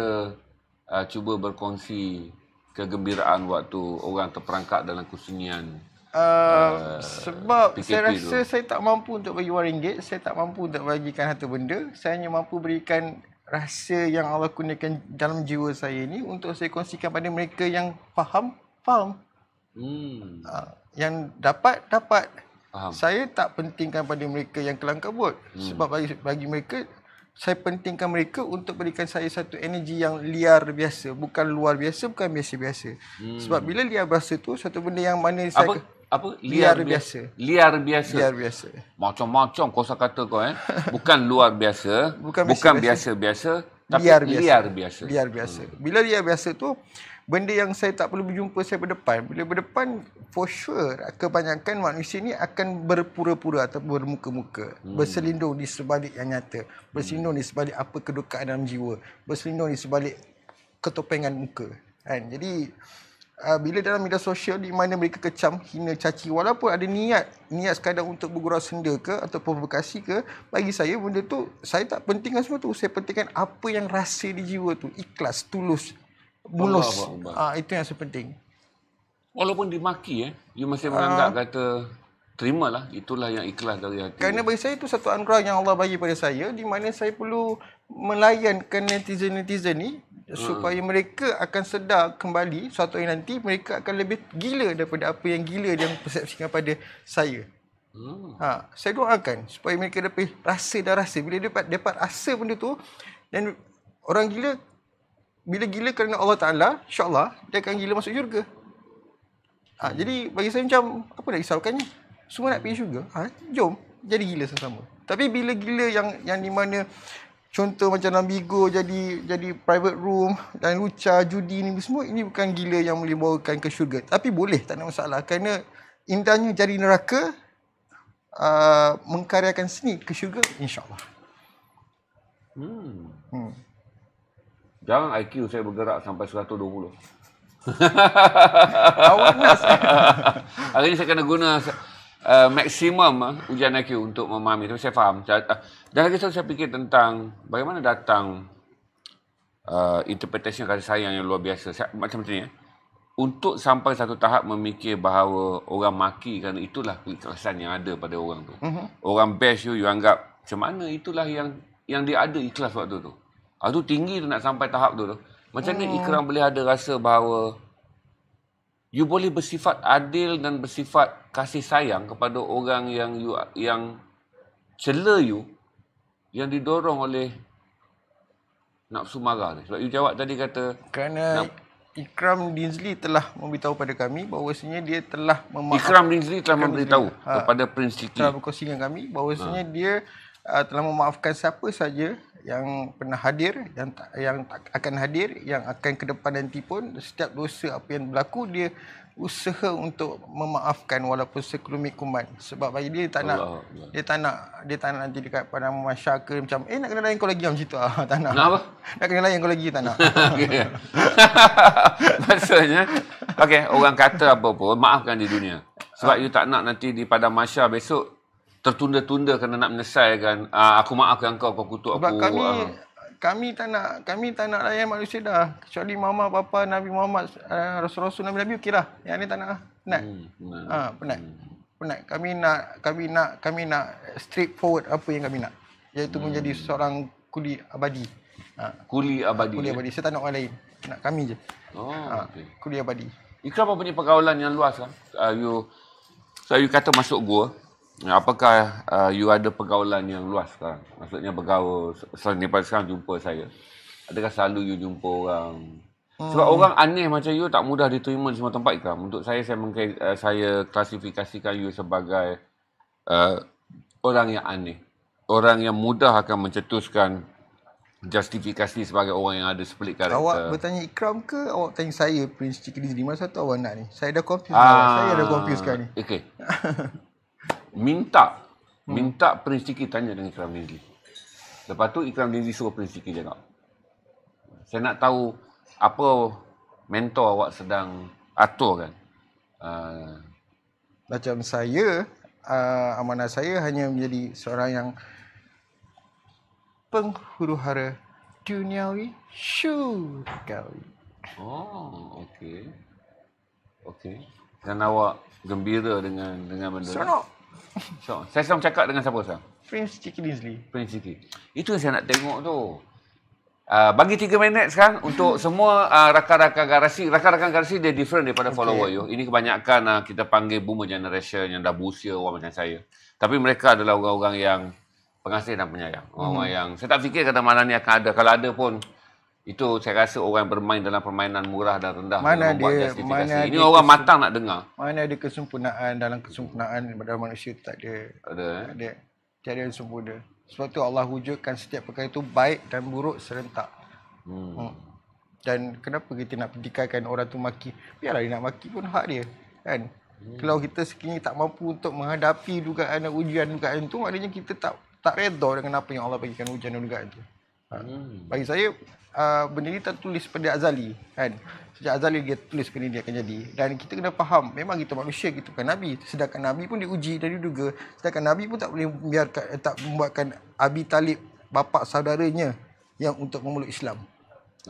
uh, cuba berkongsi kegembiraan waktu orang terperangkap dalam kesenian Ah, ah, sebab PKP saya rasa tu. saya tak mampu untuk bagi wang ringgit, saya tak mampu untuk bagikan satu benda. Saya hanya mampu berikan rasa yang Allah kurniakan dalam jiwa saya ini untuk saya kongsikan pada mereka yang faham, faham. Hmm. Ah, yang dapat dapat. Faham. Saya tak pentingkan pada mereka yang kelam kabut. Hmm. Sebab bagi bagi mereka saya pentingkan mereka untuk berikan saya satu energi yang liar biasa. Bukan luar biasa, bukan biasa-biasa. Hmm. Sebab bila liar biasa tu, satu benda yang mana saya... Apa, apa liar, biasa. liar biasa liar biasa macam-macam kosa kata kau eh bukan luar biasa bukan, bukan biasa biasa tapi liar biasa liar biasa, liar biasa. Hmm. bila liar biasa tu benda yang saya tak perlu berjumpa saya berdepan bila berdepan for sure kebanyakan manusia ni akan berpura-pura atau bermuka-muka hmm. berselindung di sebalik yang nyata berselindung di sebalik apa kedukaan dalam jiwa berselindung di sebalik ketopengan muka kan jadi uh, bila dalam media sosial di mana mereka kecam, hina, caci walaupun ada niat, niat sekadar untuk bergurau senda ke atau provokasi ke, bagi saya benda tu saya tak pentingkan semua tu. Saya pentingkan apa yang rasa di jiwa tu, ikhlas, tulus, mulus. Uh, itu yang penting. Walaupun dimaki eh, you masih menganggap uh, kata terimalah itulah yang ikhlas dari hati. Kerana bagi saya itu satu anugerah yang Allah bagi pada saya di mana saya perlu melayankan netizen-netizen ni Hmm. supaya mereka akan sedar kembali suatu hari nanti mereka akan lebih gila daripada apa yang gila dia persepsikan pada saya. Hmm. Ha, saya doakan supaya mereka dapat rasa dan rasa bila dapat dapat rasa benda tu dan orang gila bila gila kerana Allah Taala insya dia akan gila masuk syurga. Ha, jadi bagi saya macam apa nak risaukannya? Semua nak pergi syurga. Ha, jom jadi gila sama-sama. Tapi bila gila yang yang di mana contoh macam Nambigo jadi jadi private room dan Lucha judi ni semua ini bukan gila yang boleh bawakan ke syurga tapi boleh tak ada masalah kerana indahnya jadi neraka uh, mengkaryakan seni ke syurga insyaAllah hmm. hmm. jangan IQ saya bergerak sampai 120 Awak nak Hari ini saya kena guna Eh, maksimum uh, ujian IQ untuk memahami. Tapi saya faham. Eh, dan lagi satu saya fikir tentang bagaimana datang uh, interpretasi kasih sayang yang luar biasa. Saya, macam macam ni. Ya. Untuk sampai satu tahap memikir bahawa orang maki kan itulah kekerasan yang ada pada orang tu. Mm-hmm. Orang bash you, you anggap macam mana itulah yang yang dia ada ikhlas waktu tu. Itu ah, tinggi tu nak sampai tahap tu tu. Macam mana mm. ikram boleh ada rasa bahawa you boleh bersifat adil dan bersifat kasih sayang kepada orang yang you yang cela you yang didorong oleh nafsu marah ni. Sebab you jawab tadi kata kerana Ikram Dinsli telah memberitahu pada kami bahawa sebenarnya dia telah memaafkan Ikram Dinsli telah Ikram memberitahu ha, kepada Prince Siti telah berkongsi dengan kami bahawasanya ha. dia uh, telah memaafkan siapa saja yang pernah hadir yang tak, yang tak akan hadir yang akan ke depan nanti pun setiap dosa apa yang berlaku dia usaha untuk memaafkan walaupun sekelumit kuman sebab bagi dia tak nak Allah. dia tak nak dia tak nak nanti dekat pada masyarakat macam eh nak kena layan kau lagi macam tu ah tak nak kenapa nak kena layan kau lagi tak nak maksudnya okey orang kata apa pun maafkan di dunia sebab uh. tak nak nanti di pada masyarakat besok tertunda-tunda kerana nak menyelesaikan uh, aku maafkan kau, kau kutuk aku. Sebab kami uh, kami tak nak kami tak nak layan manusia dah. Kecuali mama papa, Nabi Muhammad uh, Rasul-rasul Nabi Nabi okeylah. Yang ni tak nak lah. penat. Hmm, ah ha, penat. Hmm. Penat. Kami nak kami nak kami nak straight forward apa yang kami nak. Iaitu hmm. menjadi seorang kuli abadi. Ha. kuli abadi. Kuli eh? abadi. Saya tak nak orang lain. Nak kami je. Oh, ha. okay. Kuli abadi. Ikram apa punya pergaulan yang luas kan? Uh, you, so you kata masuk gua, Apakah uh, you ada pergaulan yang luas sekarang? Maksudnya bergaul selain daripada sekarang jumpa saya. Adakah selalu you jumpa orang? Hmm. Sebab orang aneh macam you tak mudah diterima di semua tempat kan? Untuk saya, saya, meng- uh, saya klasifikasikan you sebagai uh, orang yang aneh. Orang yang mudah akan mencetuskan justifikasi sebagai orang yang ada split karakter. Awak bertanya Ikram ke awak tanya saya Prince Chicken Disney? Masa tu awak nak ni? Saya dah confused. Ah. Saya dah confused kan ni. Okay. minta hmm. minta Prince Tiki tanya dengan Ikram Dizli. Lepas tu Ikram Dizli suruh Prince Tiki jaga. Saya nak tahu apa mentor awak sedang atur kan? Uh, macam saya uh, amanah saya hanya menjadi seorang yang penghuruhara duniawi syurgawi. Oh, okey. Okey. Dan awak gembira dengan dengan benda Senang. So, saya sedang cakap dengan siapa sekarang? Prince Chicky Dinsley. Prince Chicky. Itu yang saya nak tengok tu. Uh, bagi tiga minit sekarang untuk semua uh, rakan-rakan garasi. Rakan-rakan garasi dia different daripada okay. follower you. Ini kebanyakan uh, kita panggil boomer generation yang dah berusia orang macam saya. Tapi mereka adalah orang-orang yang pengasih dan penyayang. Orang-orang hmm. yang saya tak fikir kata malam ni akan ada. Kalau ada pun itu saya rasa orang bermain dalam permainan murah dan rendah mana dia, justifikasi. Mana ini dia orang matang nak dengar. Mana ada kesempurnaan dalam kesempurnaan dalam manusia tak ada. Ada. Eh? Ada. Tak ada yang sempurna. Sebab tu Allah wujudkan setiap perkara itu baik dan buruk serentak. Hmm. hmm. Dan kenapa kita nak pertikaikan orang tu maki? Biarlah dia nak maki pun hak dia. Kan? Hmm. Kalau kita sekini tak mampu untuk menghadapi dugaan dan ujian dugaan itu, maknanya kita tak tak redor dengan apa yang Allah bagikan ujian dan dugaan itu. Ha. Hmm. Bagi saya, Uh, benda ni tertulis pada Azali kan sejak Azali dia tulis benda ni akan jadi dan kita kena faham memang kita manusia kita bukan Nabi sedangkan Nabi pun diuji dan diduga sedangkan Nabi pun tak boleh biarkan tak membuatkan Abi Talib bapa saudaranya yang untuk memeluk Islam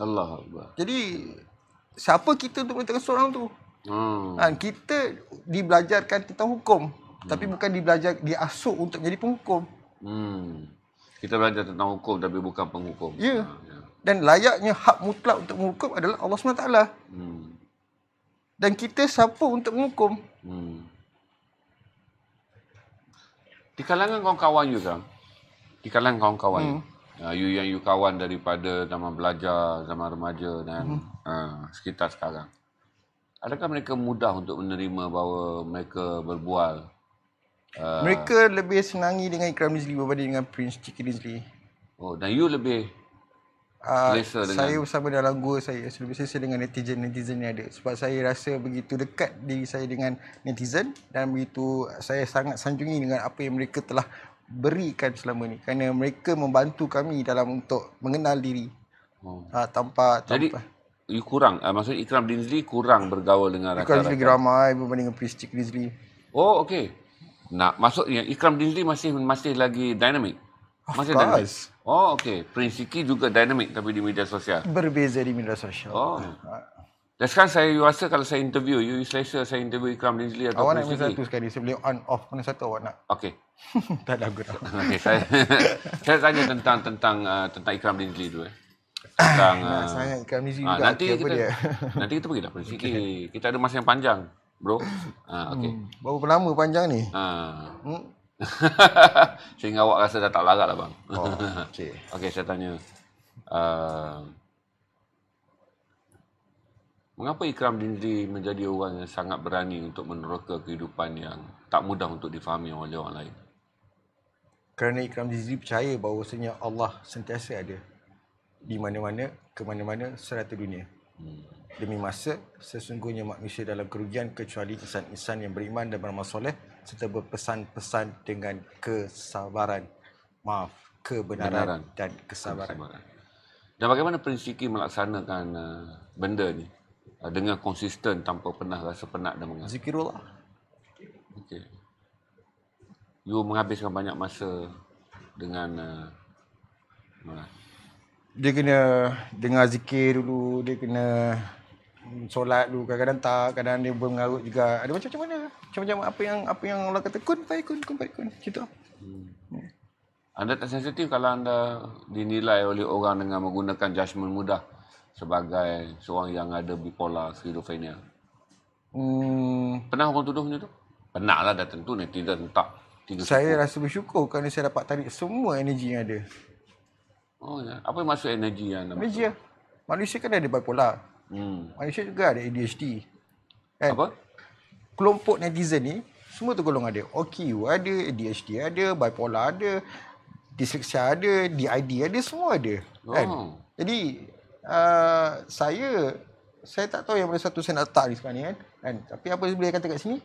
Allah Allah jadi siapa kita untuk menentukan seorang tu hmm. kan kita dibelajarkan tentang hukum hmm. tapi bukan dibelajar diasuh untuk jadi penghukum hmm. Kita belajar tentang hukum tapi bukan penghukum. Ya. Yeah. Ya dan layaknya hak mutlak untuk menghukum adalah Allah SWT. Hmm. Dan kita siapa untuk menghukum? Hmm. Di kalangan kawan-kawan you sekarang, di kalangan kawan-kawan, hmm. uh, you yang you kawan daripada zaman belajar, zaman remaja dan hmm. uh, sekitar sekarang, adakah mereka mudah untuk menerima bahawa mereka berbual? Uh, mereka lebih senangi dengan Ikram Rizli berbanding dengan Prince Chiki Rizli. Oh, dan you lebih Uh, saya bersama dalam lagu saya Selebih saya dengan netizen-netizen yang ada Sebab saya rasa begitu dekat diri saya dengan netizen Dan begitu saya sangat sanjungi dengan apa yang mereka telah berikan selama ini Kerana mereka membantu kami dalam untuk mengenal diri hmm. uh, oh. tanpa, ah, tanpa Jadi you kurang, uh, maksudnya Ikram Dinsley kurang bergaul dengan Ikram rakan-rakan Ikram Dinsley ramai berbanding dengan Pristik Dinsley Oh okey Nah, maksudnya Ikram Dinsley masih masih lagi dynamic Of Masih course. Dynamic. Oh, okay. Prince Siki juga dynamic tapi di media sosial. Berbeza di media sosial. Oh. Ah. Dan sekarang saya you rasa kalau saya interview, you, you selesa saya interview Ikram Linsley atau awak Prince Siki. Awak nak satu sekali. Saya boleh on off mana satu awak nak. Okay. tak ada gerak. Okay, saya, saya tanya tentang tentang uh, tentang Ikram Linsley dulu. Eh. Tentang, nah, uh, saya Ikram Linsley ah, juga. Uh, nanti, okay, kita, nanti kita pergi lah Prince okay. Kita ada masa yang panjang. Bro. Ah, okay. Hmm, berapa lama panjang ni? Ah. hmm? Sehingga awak rasa dah tak larat lah bang. Oh, okay. okay, saya tanya. Uh, mengapa Ikram Dindi menjadi orang yang sangat berani untuk meneroka kehidupan yang tak mudah untuk difahami oleh orang lain? Kerana Ikram Dindi percaya bahawa bahawasanya Allah sentiasa ada di mana-mana, ke mana-mana, serata dunia. Hmm. Demi masa, sesungguhnya manusia dalam kerugian kecuali insan-insan yang beriman dan beramal soleh serta berpesan-pesan dengan kesabaran. Maaf, kebenaran Benaran. dan kesabaran. kesabaran. Dan bagaimana Prince Siki melaksanakan uh, benda ni uh, dengan konsisten tanpa pernah rasa penat dan mengatakan? Zikirullah. Okay. You menghabiskan banyak masa dengan uh, dia kena dengar zikir dulu, dia kena Hmm, solat dulu kadang-kadang tak kadang kadang dia boleh mengarut juga ada macam-macam mana macam-macam apa yang apa yang Allah kata kun fai kun kun fai kun gitu hmm. anda tak sensitif kalau anda dinilai oleh orang dengan menggunakan judgement mudah sebagai seorang yang ada bipolar schizophrenia hmm. pernah orang tuduh macam tu pernah lah dah tentu nanti tidak tak saya suku. rasa bersyukur kerana saya dapat tarik semua energi yang ada. Oh ya. Apa maksud energi yang anda Energi ya. Manusia kan ada bipolar. Hmm. Malaysia juga ada ADHD. Kan? Apa? Kelompok netizen ni semua tu tergolong ada. OQ ada, ADHD ada, bipolar ada, dyslexia ada, DID ada, semua ada. Kan? Oh. Kan? Jadi uh, saya saya tak tahu yang mana satu saya nak letak ni sekarang ni kan. kan? Tapi apa yang boleh kata kat sini?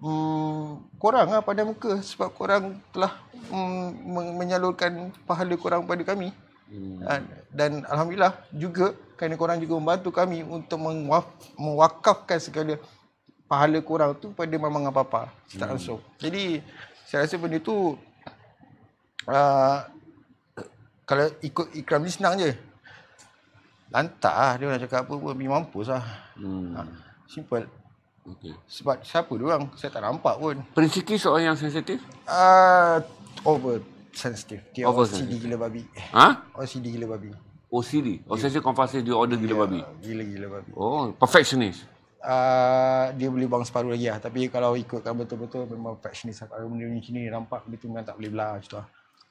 Hmm, korang lah pada muka sebab korang telah hmm, menyalurkan pahala korang pada kami. Hmm. Ah, dan alhamdulillah juga kerana korang juga membantu kami untuk mewakafkan segala pahala korang tu pada mama dan papa secara hmm. langsung. Jadi saya rasa benda tu uh, kalau ikut ikram ni senang je. Lantar lah, dia nak cakap apa pun, memang mampus lah. Hmm. Ha, simple. Okay. Sebab siapa dia orang? Saya tak nampak pun. Prinsipi soalan yang sensitif? Uh, over sensitive. Dia OCD gila babi. Ha? OCD gila babi. OCD. Oh, Obsessive oh, compulsive dia order gila ya, babi. Gila gila babi. Oh, perfectionist. Uh, dia beli bang separuh lagi lah. Tapi kalau ikutkan betul-betul memang perfectionist. Kalau benda ni sini nampak dia tu memang tak boleh belah macam tu lah.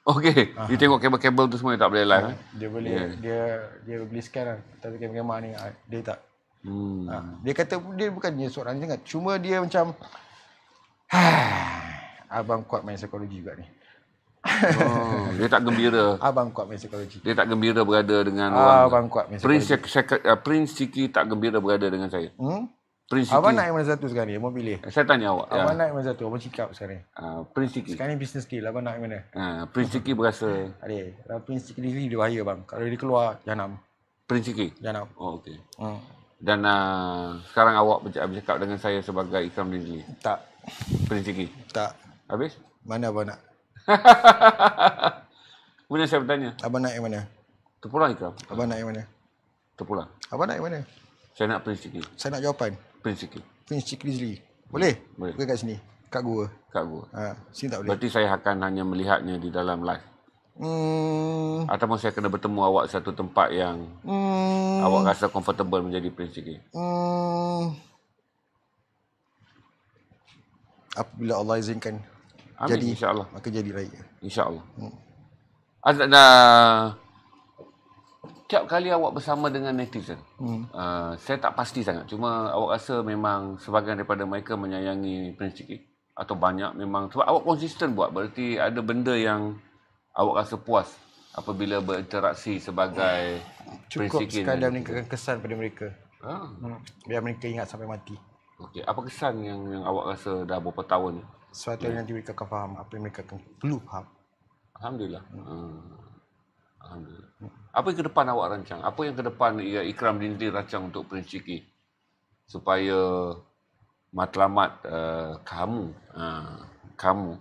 Okay. Uh-huh. Dia tengok kabel-kabel tu semua tak boleh live. Uh, eh? Dia boleh. Yeah. Dia dia beli scan lah. Tapi kabel ni ah, dia tak. Hmm. Uh, dia kata dia bukannya seorang ni sangat. Cuma dia macam. Abang kuat main psikologi juga ni. Oh, dia tak gembira. Abang kuat main psikologi. Dia tak gembira berada dengan abang ah, orang. Abang kuat main psikologi. Prince, Sek- Sek- ah, Prince Siki tak gembira berada dengan saya. Hmm? Prince Siki. Abang nak yang mana satu sekarang ni? Abang pilih. Saya tanya awak. Abang ya. nak yang mana satu? Abang cakap sekarang ni. Uh, Prince Siki. Sekarang ni business deal. Abang nak yang mana? Uh, Prince Siki berasa. Adik. Prince Siki diri dia bahaya bang. Kalau dia keluar, janam. Prince Siki? Janam. Oh, okey. Hmm. Dan uh, sekarang awak bercakap dengan saya sebagai Ikram Dizli? Tak. Prince Siki? Tak. Habis? Mana abang nak? Kemudian saya bertanya. Abang nak yang mana? Terpulang ikram. Abang nak yang mana? Terpulang. Abang nak yang mana? Saya nak Prince Chikri. Saya nak jawapan. Prince Chikri. Prince Chikri Zli. Boleh? Boleh. Bukan kat sini. Kat gua. Kat gua. Ha, sini tak boleh. Berarti saya akan hanya melihatnya di dalam live. Hmm. Atau saya kena bertemu awak satu tempat yang hmm. awak rasa comfortable menjadi Prince Chikri. Hmm. Apabila Allah izinkan. Amin. jadi Allah akan jadi raya insyaallah hmm. Ada dah setiap kali awak bersama dengan netizen hmm. uh, saya tak pasti sangat cuma awak rasa memang sebahagian daripada mereka menyayangi prinsip atau banyak memang sebab awak konsisten buat berarti ada benda yang awak rasa puas apabila berinteraksi sebagai cukup sekadar meninggalkan kesan pada mereka ah. Hmm. biar mereka ingat sampai mati okey apa kesan yang yang awak rasa dah berapa tahun ni Sesuatu yang nanti mereka akan faham apa yang mereka akan perlu faham. Alhamdulillah. Hmm. Alhamdulillah. Apa yang ke depan awak rancang? Apa yang ke depan Ikram Dindi rancang untuk Prince Supaya matlamat uh, kamu, uh, kamu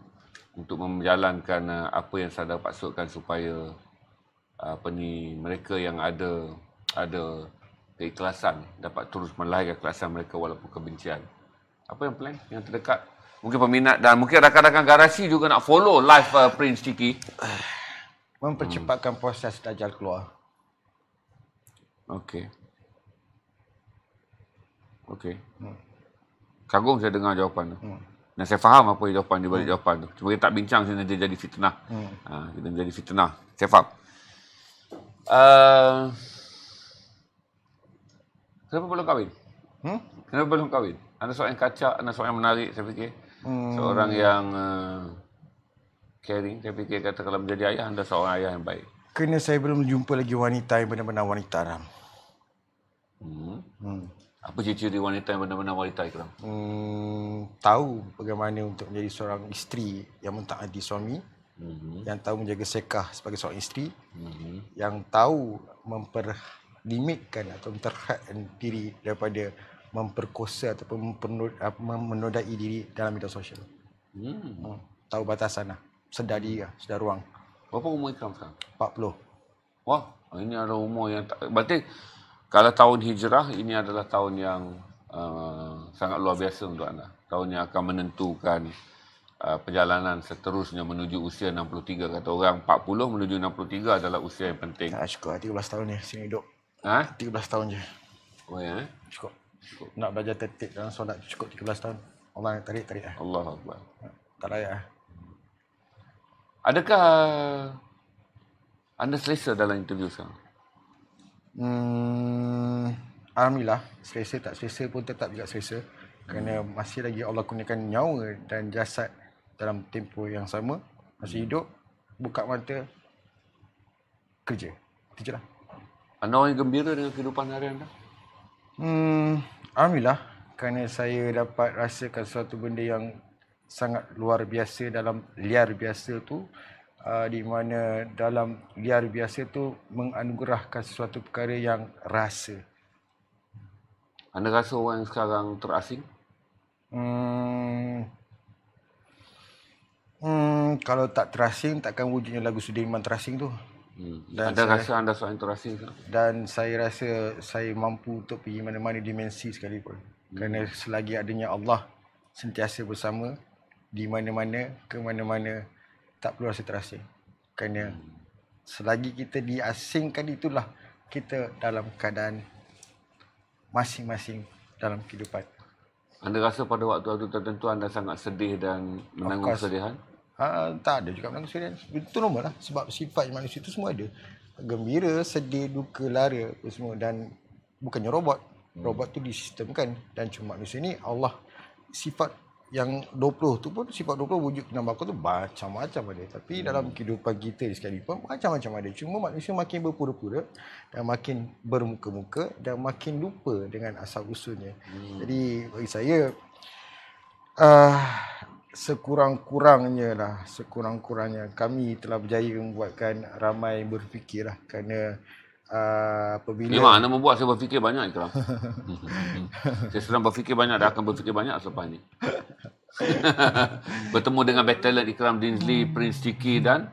untuk menjalankan uh, apa yang saya dapat sokkan supaya uh, apa ni mereka yang ada ada keikhlasan dapat terus melahirkan keikhlasan mereka walaupun kebencian. Apa yang plan yang terdekat? mungkin peminat dan mungkin rakan-rakan garasi juga nak follow live uh, Prince Tiki mempercepatkan hmm. proses dajal keluar. Okey. Okey. Hmm. Kagum saya dengar jawapan tu. Hmm. Dan saya faham apa jawapan di balik hmm. jawapan tu. Cuma kita tak bincang sini dia jadi fitnah. Hmm. Ha, dia jadi fitnah. Saya faham. Uh, kenapa belum kahwin? Hmm? Kenapa belum kahwin? Ada soalan kacak, ada soalan menarik saya fikir hmm. seorang yang uh, caring. tapi fikir kata kalau menjadi ayah anda seorang ayah yang baik. Kena saya belum jumpa lagi wanita yang benar-benar wanita ram. Hmm. hmm. Apa ciri-ciri wanita yang benar-benar wanita itu? Hmm, tahu bagaimana untuk menjadi seorang isteri yang mentaati suami. hmm Yang tahu menjaga sekah sebagai seorang isteri. hmm Yang tahu memperlimitkan atau memterhadkan diri daripada memperkosa ataupun mempenud, menodai diri dalam media sosial. Hmm. hmm. Tahu batasan lah. Sedar diri lah. Sedar ruang. Berapa umur Ikram sekarang? 40. Wah, ini ada umur yang... Tak, berarti kalau tahun hijrah, ini adalah tahun yang uh, sangat luar biasa untuk anda. Tahun yang akan menentukan uh, perjalanan seterusnya menuju usia 63. Kata orang 40 menuju 63 adalah usia yang penting. Tak ah, cukup. 13 lah. tahun ni sini hidup. Ha? 13 tahun je. Oh ya? Cukup cukup. Nak belajar tertib dalam solat cukup 13 tahun. Allah nak tarik, tarik lah. Allah Akbar. Tak layak lah. Adakah anda selesa dalam interview sekarang? Hmm, Alhamdulillah, selesa tak selesa pun tetap juga selesa. Kerana masih lagi Allah kurniakan nyawa dan jasad dalam tempoh yang sama. Masih hidup, buka mata, kerja. Itu je lah. Anda orang gembira dengan kehidupan hari anda? Hmm, Alhamdulillah kerana saya dapat rasakan suatu benda yang sangat luar biasa dalam liar biasa tu uh, di mana dalam liar biasa tu menganugerahkan suatu perkara yang rasa. Anda rasa orang sekarang terasing? Hmm. Hmm, kalau tak terasing takkan wujudnya lagu Sudirman terasing tu. Hmm. Dan Ada saya, rasa anda soal interaksi Dan saya rasa saya mampu untuk pergi mana-mana dimensi sekalipun. Hmm. Kerana selagi adanya Allah sentiasa bersama di mana-mana, ke mana-mana, tak perlu rasa terasing. Kerana hmm. selagi kita diasingkan itulah kita dalam keadaan masing-masing dalam kehidupan. Anda rasa pada waktu-waktu tertentu anda sangat sedih dan menanggung kesedihan? Ha, tak ada juga menangis serius. Itu normal lah. Sebab sifat manusia itu semua ada. Gembira, sedih, duka, lara apa semua. Dan bukannya robot. Hmm. Robot tu disistemkan. Dan cuma manusia ni Allah sifat yang 20 tu pun sifat 20 wujud penambah kau tu macam-macam ada tapi hmm. dalam kehidupan kita sekali pun macam-macam ada cuma manusia makin berpura-pura dan makin bermuka-muka dan makin lupa dengan asal usulnya hmm. jadi bagi saya uh, sekurang-kurangnya lah sekurang-kurangnya kami telah berjaya membuatkan ramai berfikir lah kerana uh, apabila memang anda membuat saya berfikir banyak Ikram lah. saya sedang berfikir banyak dah akan berfikir banyak selepas ini bertemu dengan battle Ikram Dinsley hmm. Prince Tiki dan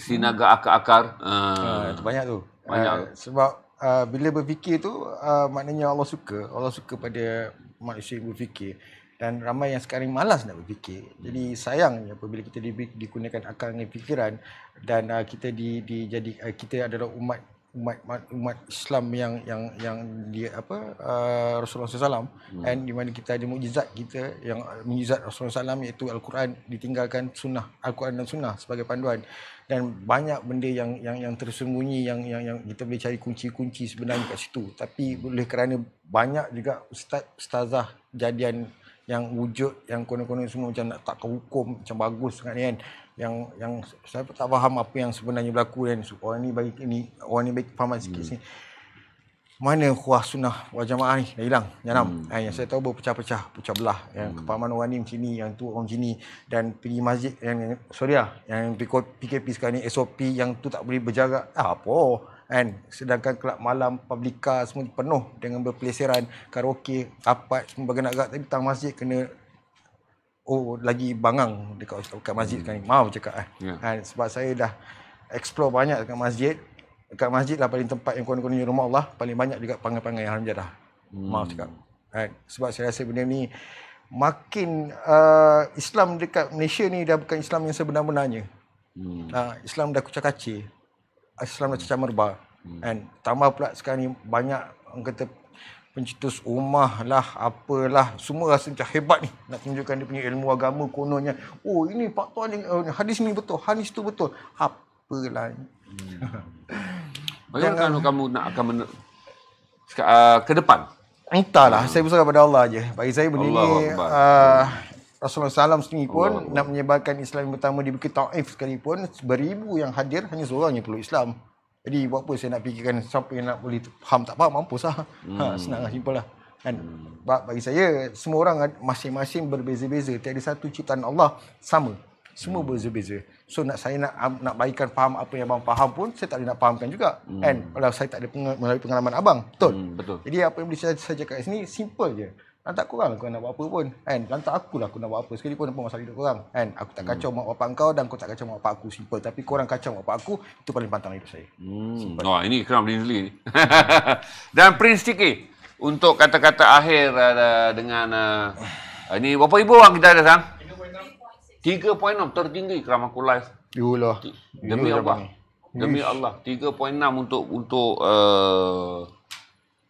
Sinaga Akar-Akar uh, uh, banyak tu banyak uh, sebab uh, bila berfikir tu uh, maknanya Allah suka Allah suka pada manusia berfikir dan ramai yang sekarang malas nak berfikir. Jadi sayangnya apabila kita di, digunakan akal dan fikiran dan uh, kita di, di jadi uh, kita adalah umat umat umat Islam yang yang yang dia apa uh, Rasulullah SAW hmm. and di mana kita ada mukjizat kita yang uh, mukjizat Rasulullah SAW iaitu Al-Quran ditinggalkan sunnah Al-Quran dan sunnah sebagai panduan dan banyak benda yang yang yang tersembunyi yang yang yang kita boleh cari kunci-kunci sebenarnya kat situ tapi boleh kerana banyak juga ustaz ustazah jadian yang wujud yang konon-konon semua macam nak tak kehukum macam bagus sangat ni kan yang yang saya tak faham apa yang sebenarnya berlaku kan so, orang ni bagi ini orang ni bagi faham sikit hmm. sini mana kuah sunnah wal jamaah ni dah hilang janam hmm. yang saya tahu berpecah-pecah pecah belah yang hmm. kepahaman orang ni macam ni yang tu orang sini dan pergi masjid yang sorry lah yang PKP sekarang ni SOP yang tu tak boleh berjarak ah, apa kan sedangkan kelab malam publika semua penuh dengan berpelesiran, karaoke rapat semua bergerak tapi tang masjid kena oh lagi bangang dekat dekat masjid hmm. sekarang mau cakap eh yeah. kan sebab saya dah explore banyak dekat masjid dekat masjid lah paling tempat yang kononnya rumah Allah paling banyak juga panggil-panggil yang hamjah dah hmm. mau cakap kan sebab saya rasa benda ni makin uh, Islam dekat Malaysia ni dah bukan Islam yang sebenar-benarnya hmm. uh, Islam dah kucak-kacir Islam dah cecah merba hmm. and tambah pula sekarang ni banyak orang kata pencetus rumah lah apalah semua rasa macam hebat ni nak tunjukkan dia punya ilmu agama kononnya oh ini faktor ni uh, hadis ni betul hadis tu betul apalah ni hmm. bagaimana kalau kamu nak akan men- uh, ke depan entahlah hmm. saya berserah pada Allah je bagi saya benda Allah ni uh, Rasulullah SAW sendiri pun Allah. nak menyebarkan Islam yang pertama di Bukit Taif sekalipun beribu yang hadir hanya seorang yang perlu Islam. Jadi buat apa saya nak fikirkan siapa yang nak boleh faham tak faham mampus lah. Ha, hmm. Ha, senang lah simple lah. Kan? Hmm. bagi saya semua orang masing-masing berbeza-beza. Tiada satu ciptaan Allah sama. Semua hmm. berbeza-beza. So nak saya nak nak baikkan faham apa yang abang faham pun saya tak boleh nak fahamkan juga. Kan? Hmm. Kalau saya tak ada pengalaman abang. Betul. Hmm, betul. Jadi apa yang boleh saya, saya cakap kat sini simple je. Lantak korang lah kau nak buat apa pun kan. Lantak aku lah aku nak buat apa sekali pun apa masalah hidup korang kan. Aku tak hmm. kacau hmm. mak bapak kau dan kau tak kacau mak bapak aku simple. Tapi korang kacau mak bapak aku itu paling pantang hidup saya. Hmm. Oh, ini kerana Prince ni. dan Prince TK untuk kata-kata akhir uh, uh dengan uh, ini bapak ibu orang kita ada sang? 3.6 tertinggi kerama aku live. Yulah. Demi Yulah Allah. Ini. Demi Allah. 3.6 untuk untuk uh,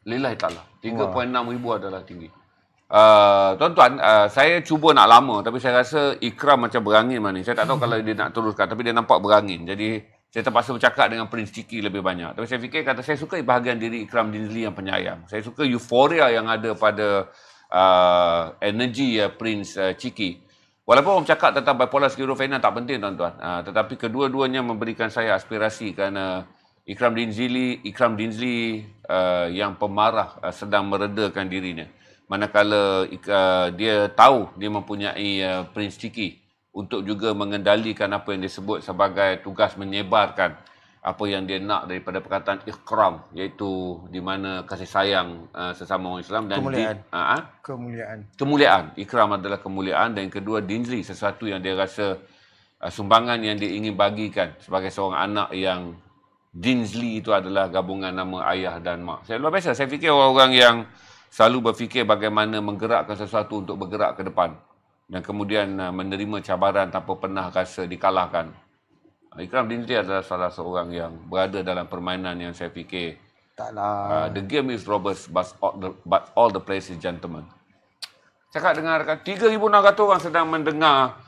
Lillahi ta'ala. 3.6 ribu adalah tinggi. Ah, tuan-tuan, uh, saya cuba nak lama tapi saya rasa Ikram macam berangin mana. Saya tak tahu kalau dia nak teruskan tapi dia nampak berangin. Jadi saya terpaksa bercakap dengan Prince Chiki lebih banyak. Tapi saya fikir kata saya suka bahagian diri Ikram Dinsley yang penyayang. Saya suka euforia yang ada pada uh, ah, energi ya uh, Prince uh, Chiki. Walaupun orang cakap tentang bipolar skizofrenia tak penting tuan-tuan. Uh, tetapi kedua-duanya memberikan saya aspirasi kerana Ikram Dinsley, Ikram Dinsley uh, yang pemarah uh, sedang meredakan dirinya manakala uh, dia tahu dia mempunyai uh, Prince Tiki untuk juga mengendalikan apa yang disebut sebagai tugas menyebarkan apa yang dia nak daripada perkataan ikram iaitu di mana kasih sayang uh, sesama orang Islam dan kemuliaan. Di, uh, uh, kemuliaan. Kemuliaan. Ikram adalah kemuliaan dan yang kedua dinzi sesuatu yang dia rasa uh, sumbangan yang dia ingin bagikan sebagai seorang anak yang Dinsley itu adalah gabungan nama ayah dan mak. Saya luar biasa. Saya fikir orang-orang yang selalu berfikir bagaimana menggerakkan sesuatu untuk bergerak ke depan dan kemudian uh, menerima cabaran tanpa pernah rasa dikalahkan. Uh, Ikram Dinti adalah salah seorang yang berada dalam permainan yang saya fikir taklah uh, the game is robust but all the, but all the players is gentlemen. Cakap dengar kan 3600 orang sedang mendengar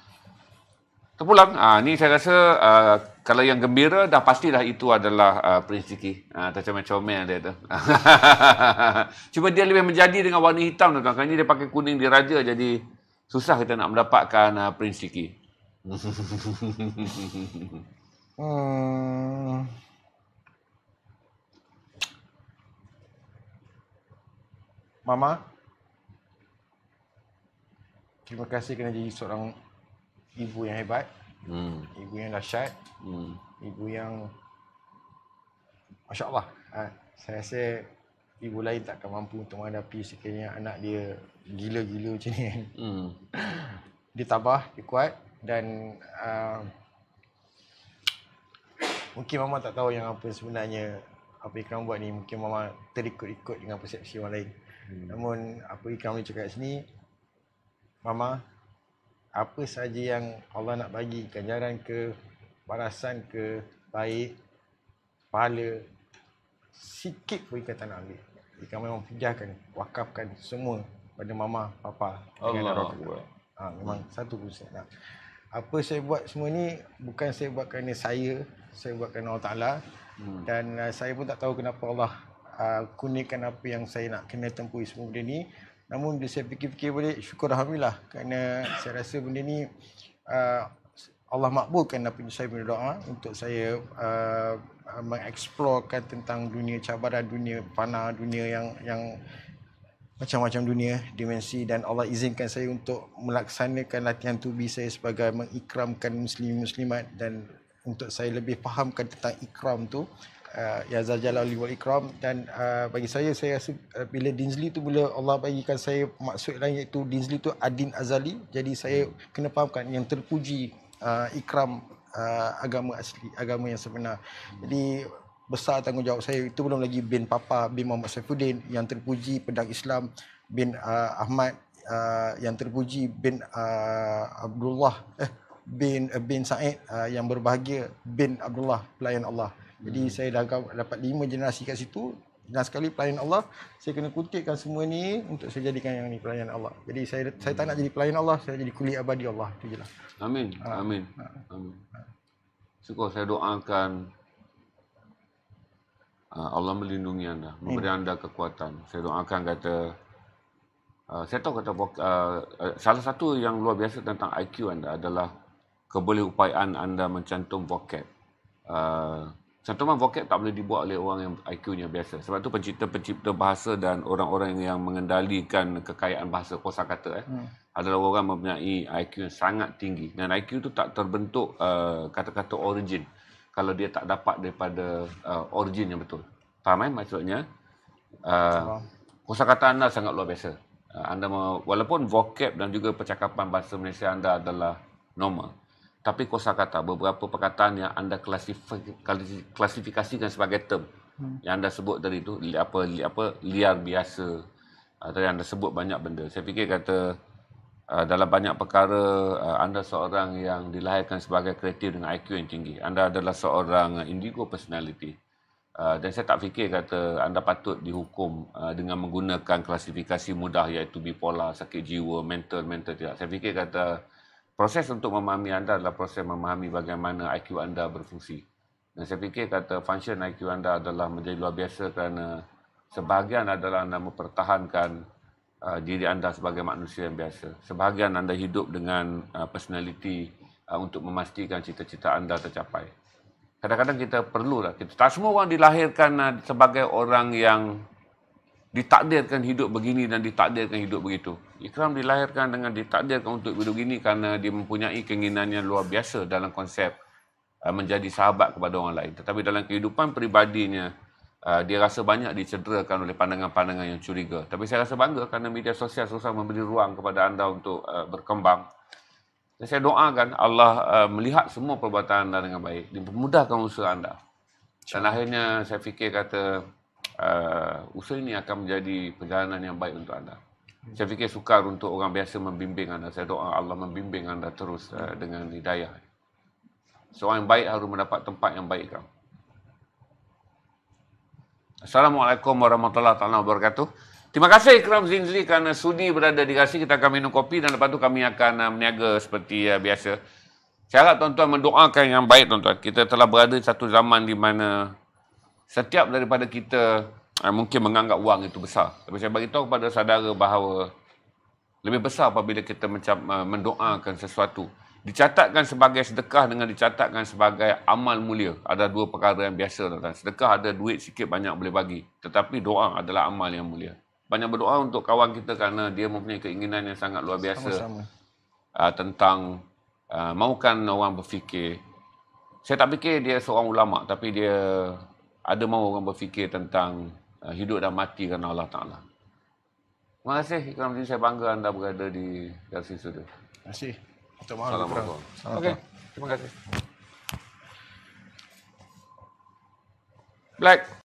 terpulang. Ha, ni saya rasa uh, kalau yang gembira dah pastilah itu adalah uh, Prince Tiki. Ha, macam comel dia tu. Cuma dia lebih menjadi dengan warna hitam tu. Kali kan ni dia pakai kuning diraja jadi susah kita nak mendapatkan uh, Prince Tiki. Hmm. Mama, terima kasih kerana jadi seorang ibu yang hebat, hmm. ibu yang dahsyat, hmm. ibu yang Masya Allah. Ha, saya rasa ibu lain tak akan mampu untuk menghadapi sekiranya anak dia gila-gila macam ni. Kan. Hmm. Dia tabah, dia kuat dan uh, mungkin mama tak tahu yang apa sebenarnya apa yang kamu buat ni. Mungkin mama terikut-ikut dengan persepsi orang lain. Hmm. Namun apa yang kamu cakap sini, mama apa saja yang Allah nak bagi ganjaran ke balasan ke baik pahala sikit pun kita nak ambil kita memang fijahkan wakafkan semua pada mama papa Allah Allah ha, memang hmm. satu pun saya apa saya buat semua ni bukan saya buat kerana saya saya buat kerana Allah Taala hmm. dan uh, saya pun tak tahu kenapa Allah uh, kunikan apa yang saya nak kena tempuh semua benda ni Namun bila saya fikir-fikir balik, syukur Alhamdulillah kerana saya rasa benda ni uh, Allah makbulkan apa yang saya berdoa untuk saya uh, mengeksplorkan tentang dunia cabaran, dunia panah, dunia yang yang macam-macam dunia, dimensi dan Allah izinkan saya untuk melaksanakan latihan tubi saya sebagai mengikramkan muslim-muslimat dan untuk saya lebih fahamkan tentang ikram tu uh, ya zaljalali wal ikram dan uh, bagi saya saya rasa uh, bila Dinsley tu bila Allah bagikan saya maksud lain iaitu Dinsley tu adin azali jadi saya kena fahamkan yang terpuji uh, ikram uh, agama asli agama yang sebenar jadi besar tanggungjawab saya itu belum lagi bin papa bin Muhammad Saifuddin yang terpuji pedang Islam bin uh, Ahmad uh, yang terpuji bin uh, Abdullah eh bin uh, bin Said uh, yang berbahagia bin Abdullah pelayan Allah. Jadi hmm. saya dah dapat lima generasi kat situ dan sekali pelayan Allah saya kena kutipkan semua ni untuk saya jadikan yang ni pelayan Allah. Jadi saya hmm. saya tak hmm. nak jadi pelayan Allah, saya jadi kuli abadi Allah tu jelah. Amin. Ha. Amin. Ha. Amin. Suka saya doakan ah, Allah melindungi anda, memberi anda kekuatan. Saya doakan kata Uh, saya tahu kata uh, salah satu yang luar biasa tentang IQ anda adalah keboleh anda mencantum vocab. Uh, Contohan vocab tak boleh dibuat oleh orang yang IQ-nya biasa. Sebab tu pencipta-pencipta bahasa dan orang-orang yang mengendalikan kekayaan bahasa kosa kata eh, hmm. adalah orang mempunyai IQ yang sangat tinggi. Dan IQ tu tak terbentuk uh, kata-kata origin kalau dia tak dapat daripada uh, origin yang betul. Faham eh? maksudnya? Uh, eh, kosa kata anda sangat luar biasa. Uh, anda walaupun vocab dan juga percakapan bahasa Malaysia anda adalah normal tapi kosakata beberapa perkataan yang anda klasifikasi klasifikasikan sebagai term hmm. yang anda sebut tadi tu apa apa liar biasa atau ah, yang anda sebut banyak benda saya fikir kata ah, dalam banyak perkara ah, anda seorang yang dilahirkan sebagai kreatif dengan IQ yang tinggi anda adalah seorang indigo personality dan saya tak fikir kata anda patut dihukum dengan menggunakan klasifikasi mudah iaitu bipolar sakit jiwa mental mental tidak saya fikir kata proses untuk memahami anda adalah proses memahami bagaimana IQ anda berfungsi. Dan saya fikir kata function IQ anda adalah menjadi luar biasa kerana sebahagian adalah anda mempertahankan uh, diri anda sebagai manusia yang biasa. Sebahagian anda hidup dengan uh, personality uh, untuk memastikan cita-cita anda tercapai. Kadang-kadang kita perlulah kita tak semua orang dilahirkan uh, sebagai orang yang ditakdirkan hidup begini dan ditakdirkan hidup begitu. Ikram dilahirkan dengan ditakdirkan untuk hidup begini kerana dia mempunyai keinginan yang luar biasa dalam konsep uh, menjadi sahabat kepada orang lain. Tetapi dalam kehidupan peribadinya, uh, dia rasa banyak dicederakan oleh pandangan-pandangan yang curiga. Tapi saya rasa bangga kerana media sosial susah memberi ruang kepada anda untuk uh, berkembang. Dan saya doakan Allah melihat semua perbuatan anda dengan baik. Dia memudahkan usaha anda. Dan akhirnya saya fikir kata, uh, usaha ini akan menjadi perjalanan yang baik untuk anda. Saya fikir sukar untuk orang biasa membimbing anda. Saya doa Allah membimbing anda terus uh, dengan hidayah. Seorang yang baik harus mendapat tempat yang baik kamu. Assalamualaikum warahmatullahi wabarakatuh. Terima kasih Ikram Zinzli kerana sudi berada di Gasi. Kita akan minum kopi dan lepas tu kami akan uh, meniaga seperti uh, biasa. Saya harap tuan-tuan mendoakan yang baik tuan-tuan. Kita telah berada di satu zaman di mana setiap daripada kita uh, mungkin menganggap wang itu besar. Tapi saya bagi tahu kepada saudara bahawa lebih besar apabila kita mencap, uh, mendoakan sesuatu. Dicatatkan sebagai sedekah dengan dicatatkan sebagai amal mulia. Ada dua perkara yang biasa. Tuan. Sedekah ada duit sikit banyak boleh bagi. Tetapi doa adalah amal yang mulia. Banyak berdoa untuk kawan kita kerana dia mempunyai keinginan yang sangat luar biasa. Sama-sama. Uh, tentang uh, maukan orang berfikir. Saya tak fikir dia seorang ulama tapi dia ada mahu orang berfikir tentang uh, hidup dan mati kerana Allah Ta'ala. Terima kasih. Kerana ini saya bangga anda berada di Galsi Studio. Terima kasih. Assalamualaikum. Assalamualaikum. Okay. Terima kasih. Black.